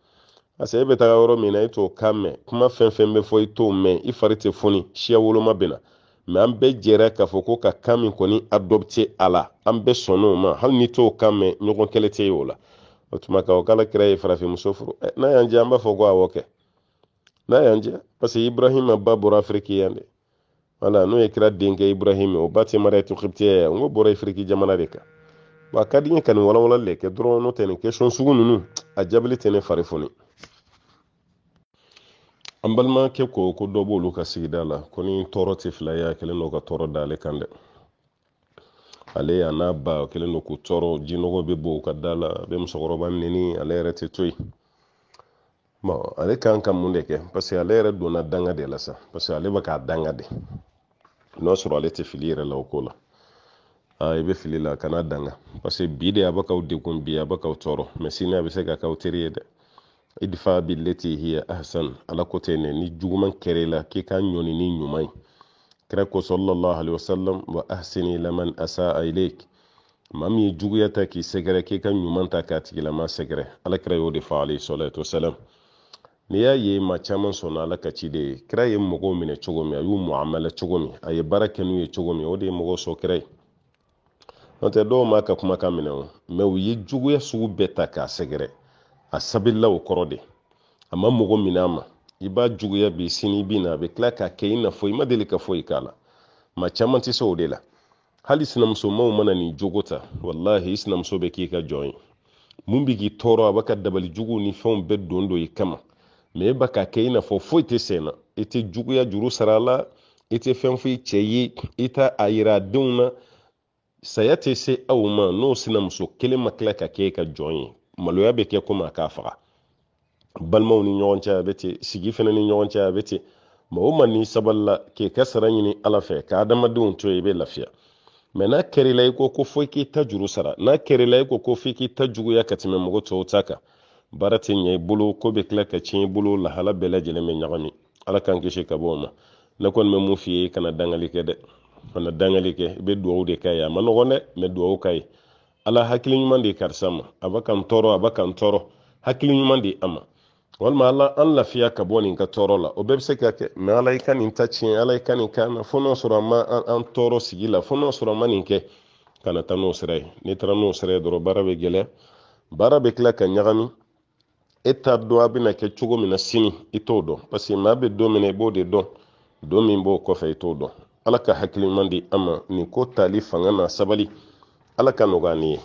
parce que e bɛ taga yɔrɔ min na e t'o kan mɛn kuma fɛn fɛn bɛ fɔ i t'o mɛn i fari tɛ foni siya woloma bɛ na mɛ an bɛɛ jɛra k'a fɔ ko ka kan min kɔni adɔpte a la an bɛɛ sɔnn'o ma hali n'i t'o kan mɛn ɲɔgɔn kɛlɛ tɛ ye o la o tuma k'a fɔ k'ala kira ye farafinmuso furu ɛ eh, n'a y'an jɛ an b'a fɔ ko awɔ kɛ n'a y'an jɛ parce que ibrahima ba bɔra afiriki yan de wala n'o ye kira denkɛ ibrahima o ba tɛ mara etiyopitiya yan n ko bɔra afiriki jamana de kan wa a ka di n ye ka nin walawalali de kɛ dɔrɔn n'o tɛ nin question sugu ninnu a jaabili tɛ ne fari foni an balimakɛ ko ko dɔ b'olu ka sigida la ko ni tɔɔrɔ tɛ fila ye a kɛlen do ka tɔɔrɔ d'ale kan dɛ ale y'a n'a ba o kɛlen do k'u tɔɔrɔ jinɔgɔ bɛ bɔ u ka da la a bɛ musokɔrɔba neni ale yɛrɛ tɛ to yen bon ale kan ka mun de kɛ parce que ale yɛrɛ donna danga de la sa parce que ale bɛ k'a danga de n'o sɔrɔ ale tɛ fili yɛrɛ la o ko la aa i bɛ fili la kana danga parce que bi de a bɛ k'aw degun bi a bɛ k'aw tɔɔrɔ mɛ sini a bɛ se ka k'aw teri ye dɛ idfa billati hiya ahsan ala ko tɛ ni juguman kɛra la k'i ka ɲɔni ni ɲuman kira ko sallallahu alaihi wasallam wa ahsini laman asaa ilayk maa min ye juguya ta k'i sɛgɛrɛ k'i ka ɲuman ta k'a tigilama sɛgɛrɛ ala kira y'o de fɔ alayhi salatu wasalam n'i y'a ye maa caman sɔnna ala ka ciden ye kira ye mɔgɔw minɛ cogo min a y'u muamala cogo min a ye baara kɛ n'u ye cogo min o de ye mɔgɔw sɔ kira ye n'o tɛ dɔw m'a ka kumakan minɛ o mɛ u ye juguya sugu bɛɛ ta k'a sɛgɛrɛ a sabirila o kɔrɔ de a ma mɔgɔ minɛ ma i b'a juguya bi sini bi na a bɛ tila k'a kɛ i n'a fɔ i ma deli ka foyi k'a la maa caman tɛ se o de la hali sinamusomaw mana nin jogo ta walahi i sinamuso bɛ k'i ka jɔn ye mun bɛ k'i tɔɔrɔ a b'a ka dabali juguw ni fɛnw bɛɛ don don i kama mɛ e b'a k'a kɛ i n'a fɔ foyi tɛ sen na i tɛ juguya juru sara a la i tɛ fɛn foyi cɛ ye i t'a a yira a denw na saya tɛ se aw ma n'o sinamuso kelen ma tila ka kɛ e ka jɔn ye maloya bɛ kɛ komi a k'a faga balimaw ni ɲɔgɔn cɛ bɛ ten sigi fana ni ɲɔgɔn cɛ bɛ ten ma o ma n'i sabalila k'i ka sara ɲini ala fɛ ka adamadenw to i bɛ lafiya mɛ n'a kɛr'i la i ko ko fo k'i ta juru sara n'a kɛr'i la i ko ko f'i k'i ta juguya ka tɛmɛ mɔgɔ tɔw ta kan baara tɛ ɲɛ i bolo ko bɛ tila ka tiɲɛ i bolo lahala bɛɛ lajɛlen bɛ ɲagami ala k'an kisi ka bɔ o ma ne kɔni bɛ mun f'i ye kana dangali kɛ dɛ kana dangali kɛ i bɛ dugawu de k'a ye a ma nɔgɔn dɛ mɛ dugawu k'a ye ala hakili ɲuman de karisa ma a ba kan tɔɔrɔ a ba kan tɔɔrɔ hakili ɲuman de a ma walima ala an lafiya ka bɔ nin ka tɔɔrɔ la o bɛɛ bɛ se ka kɛ mɛ ala i ka nin ta tiɲɛ ala i ka nin k'an na fo n'a sɔrɔ a ma an tɔɔrɔ sigi la fo n'a sɔrɔ a ma nin kɛ kana taa n'o sira ye n'i taara n'o sira ye dɔrɔn baara bɛ gɛlɛya baara bɛ tila ka ɲagami e t'a dɔn a bɛna kɛ cogo min na sini i t'o dɔn parce que maa bɛ don min na i b'o de dɔn don min b'o kɔfɛ i t'o dɔn ala ka hakili ɲuman di an ma nin ko tali fanga n'a sabali ala ka nɔgɔya ni ye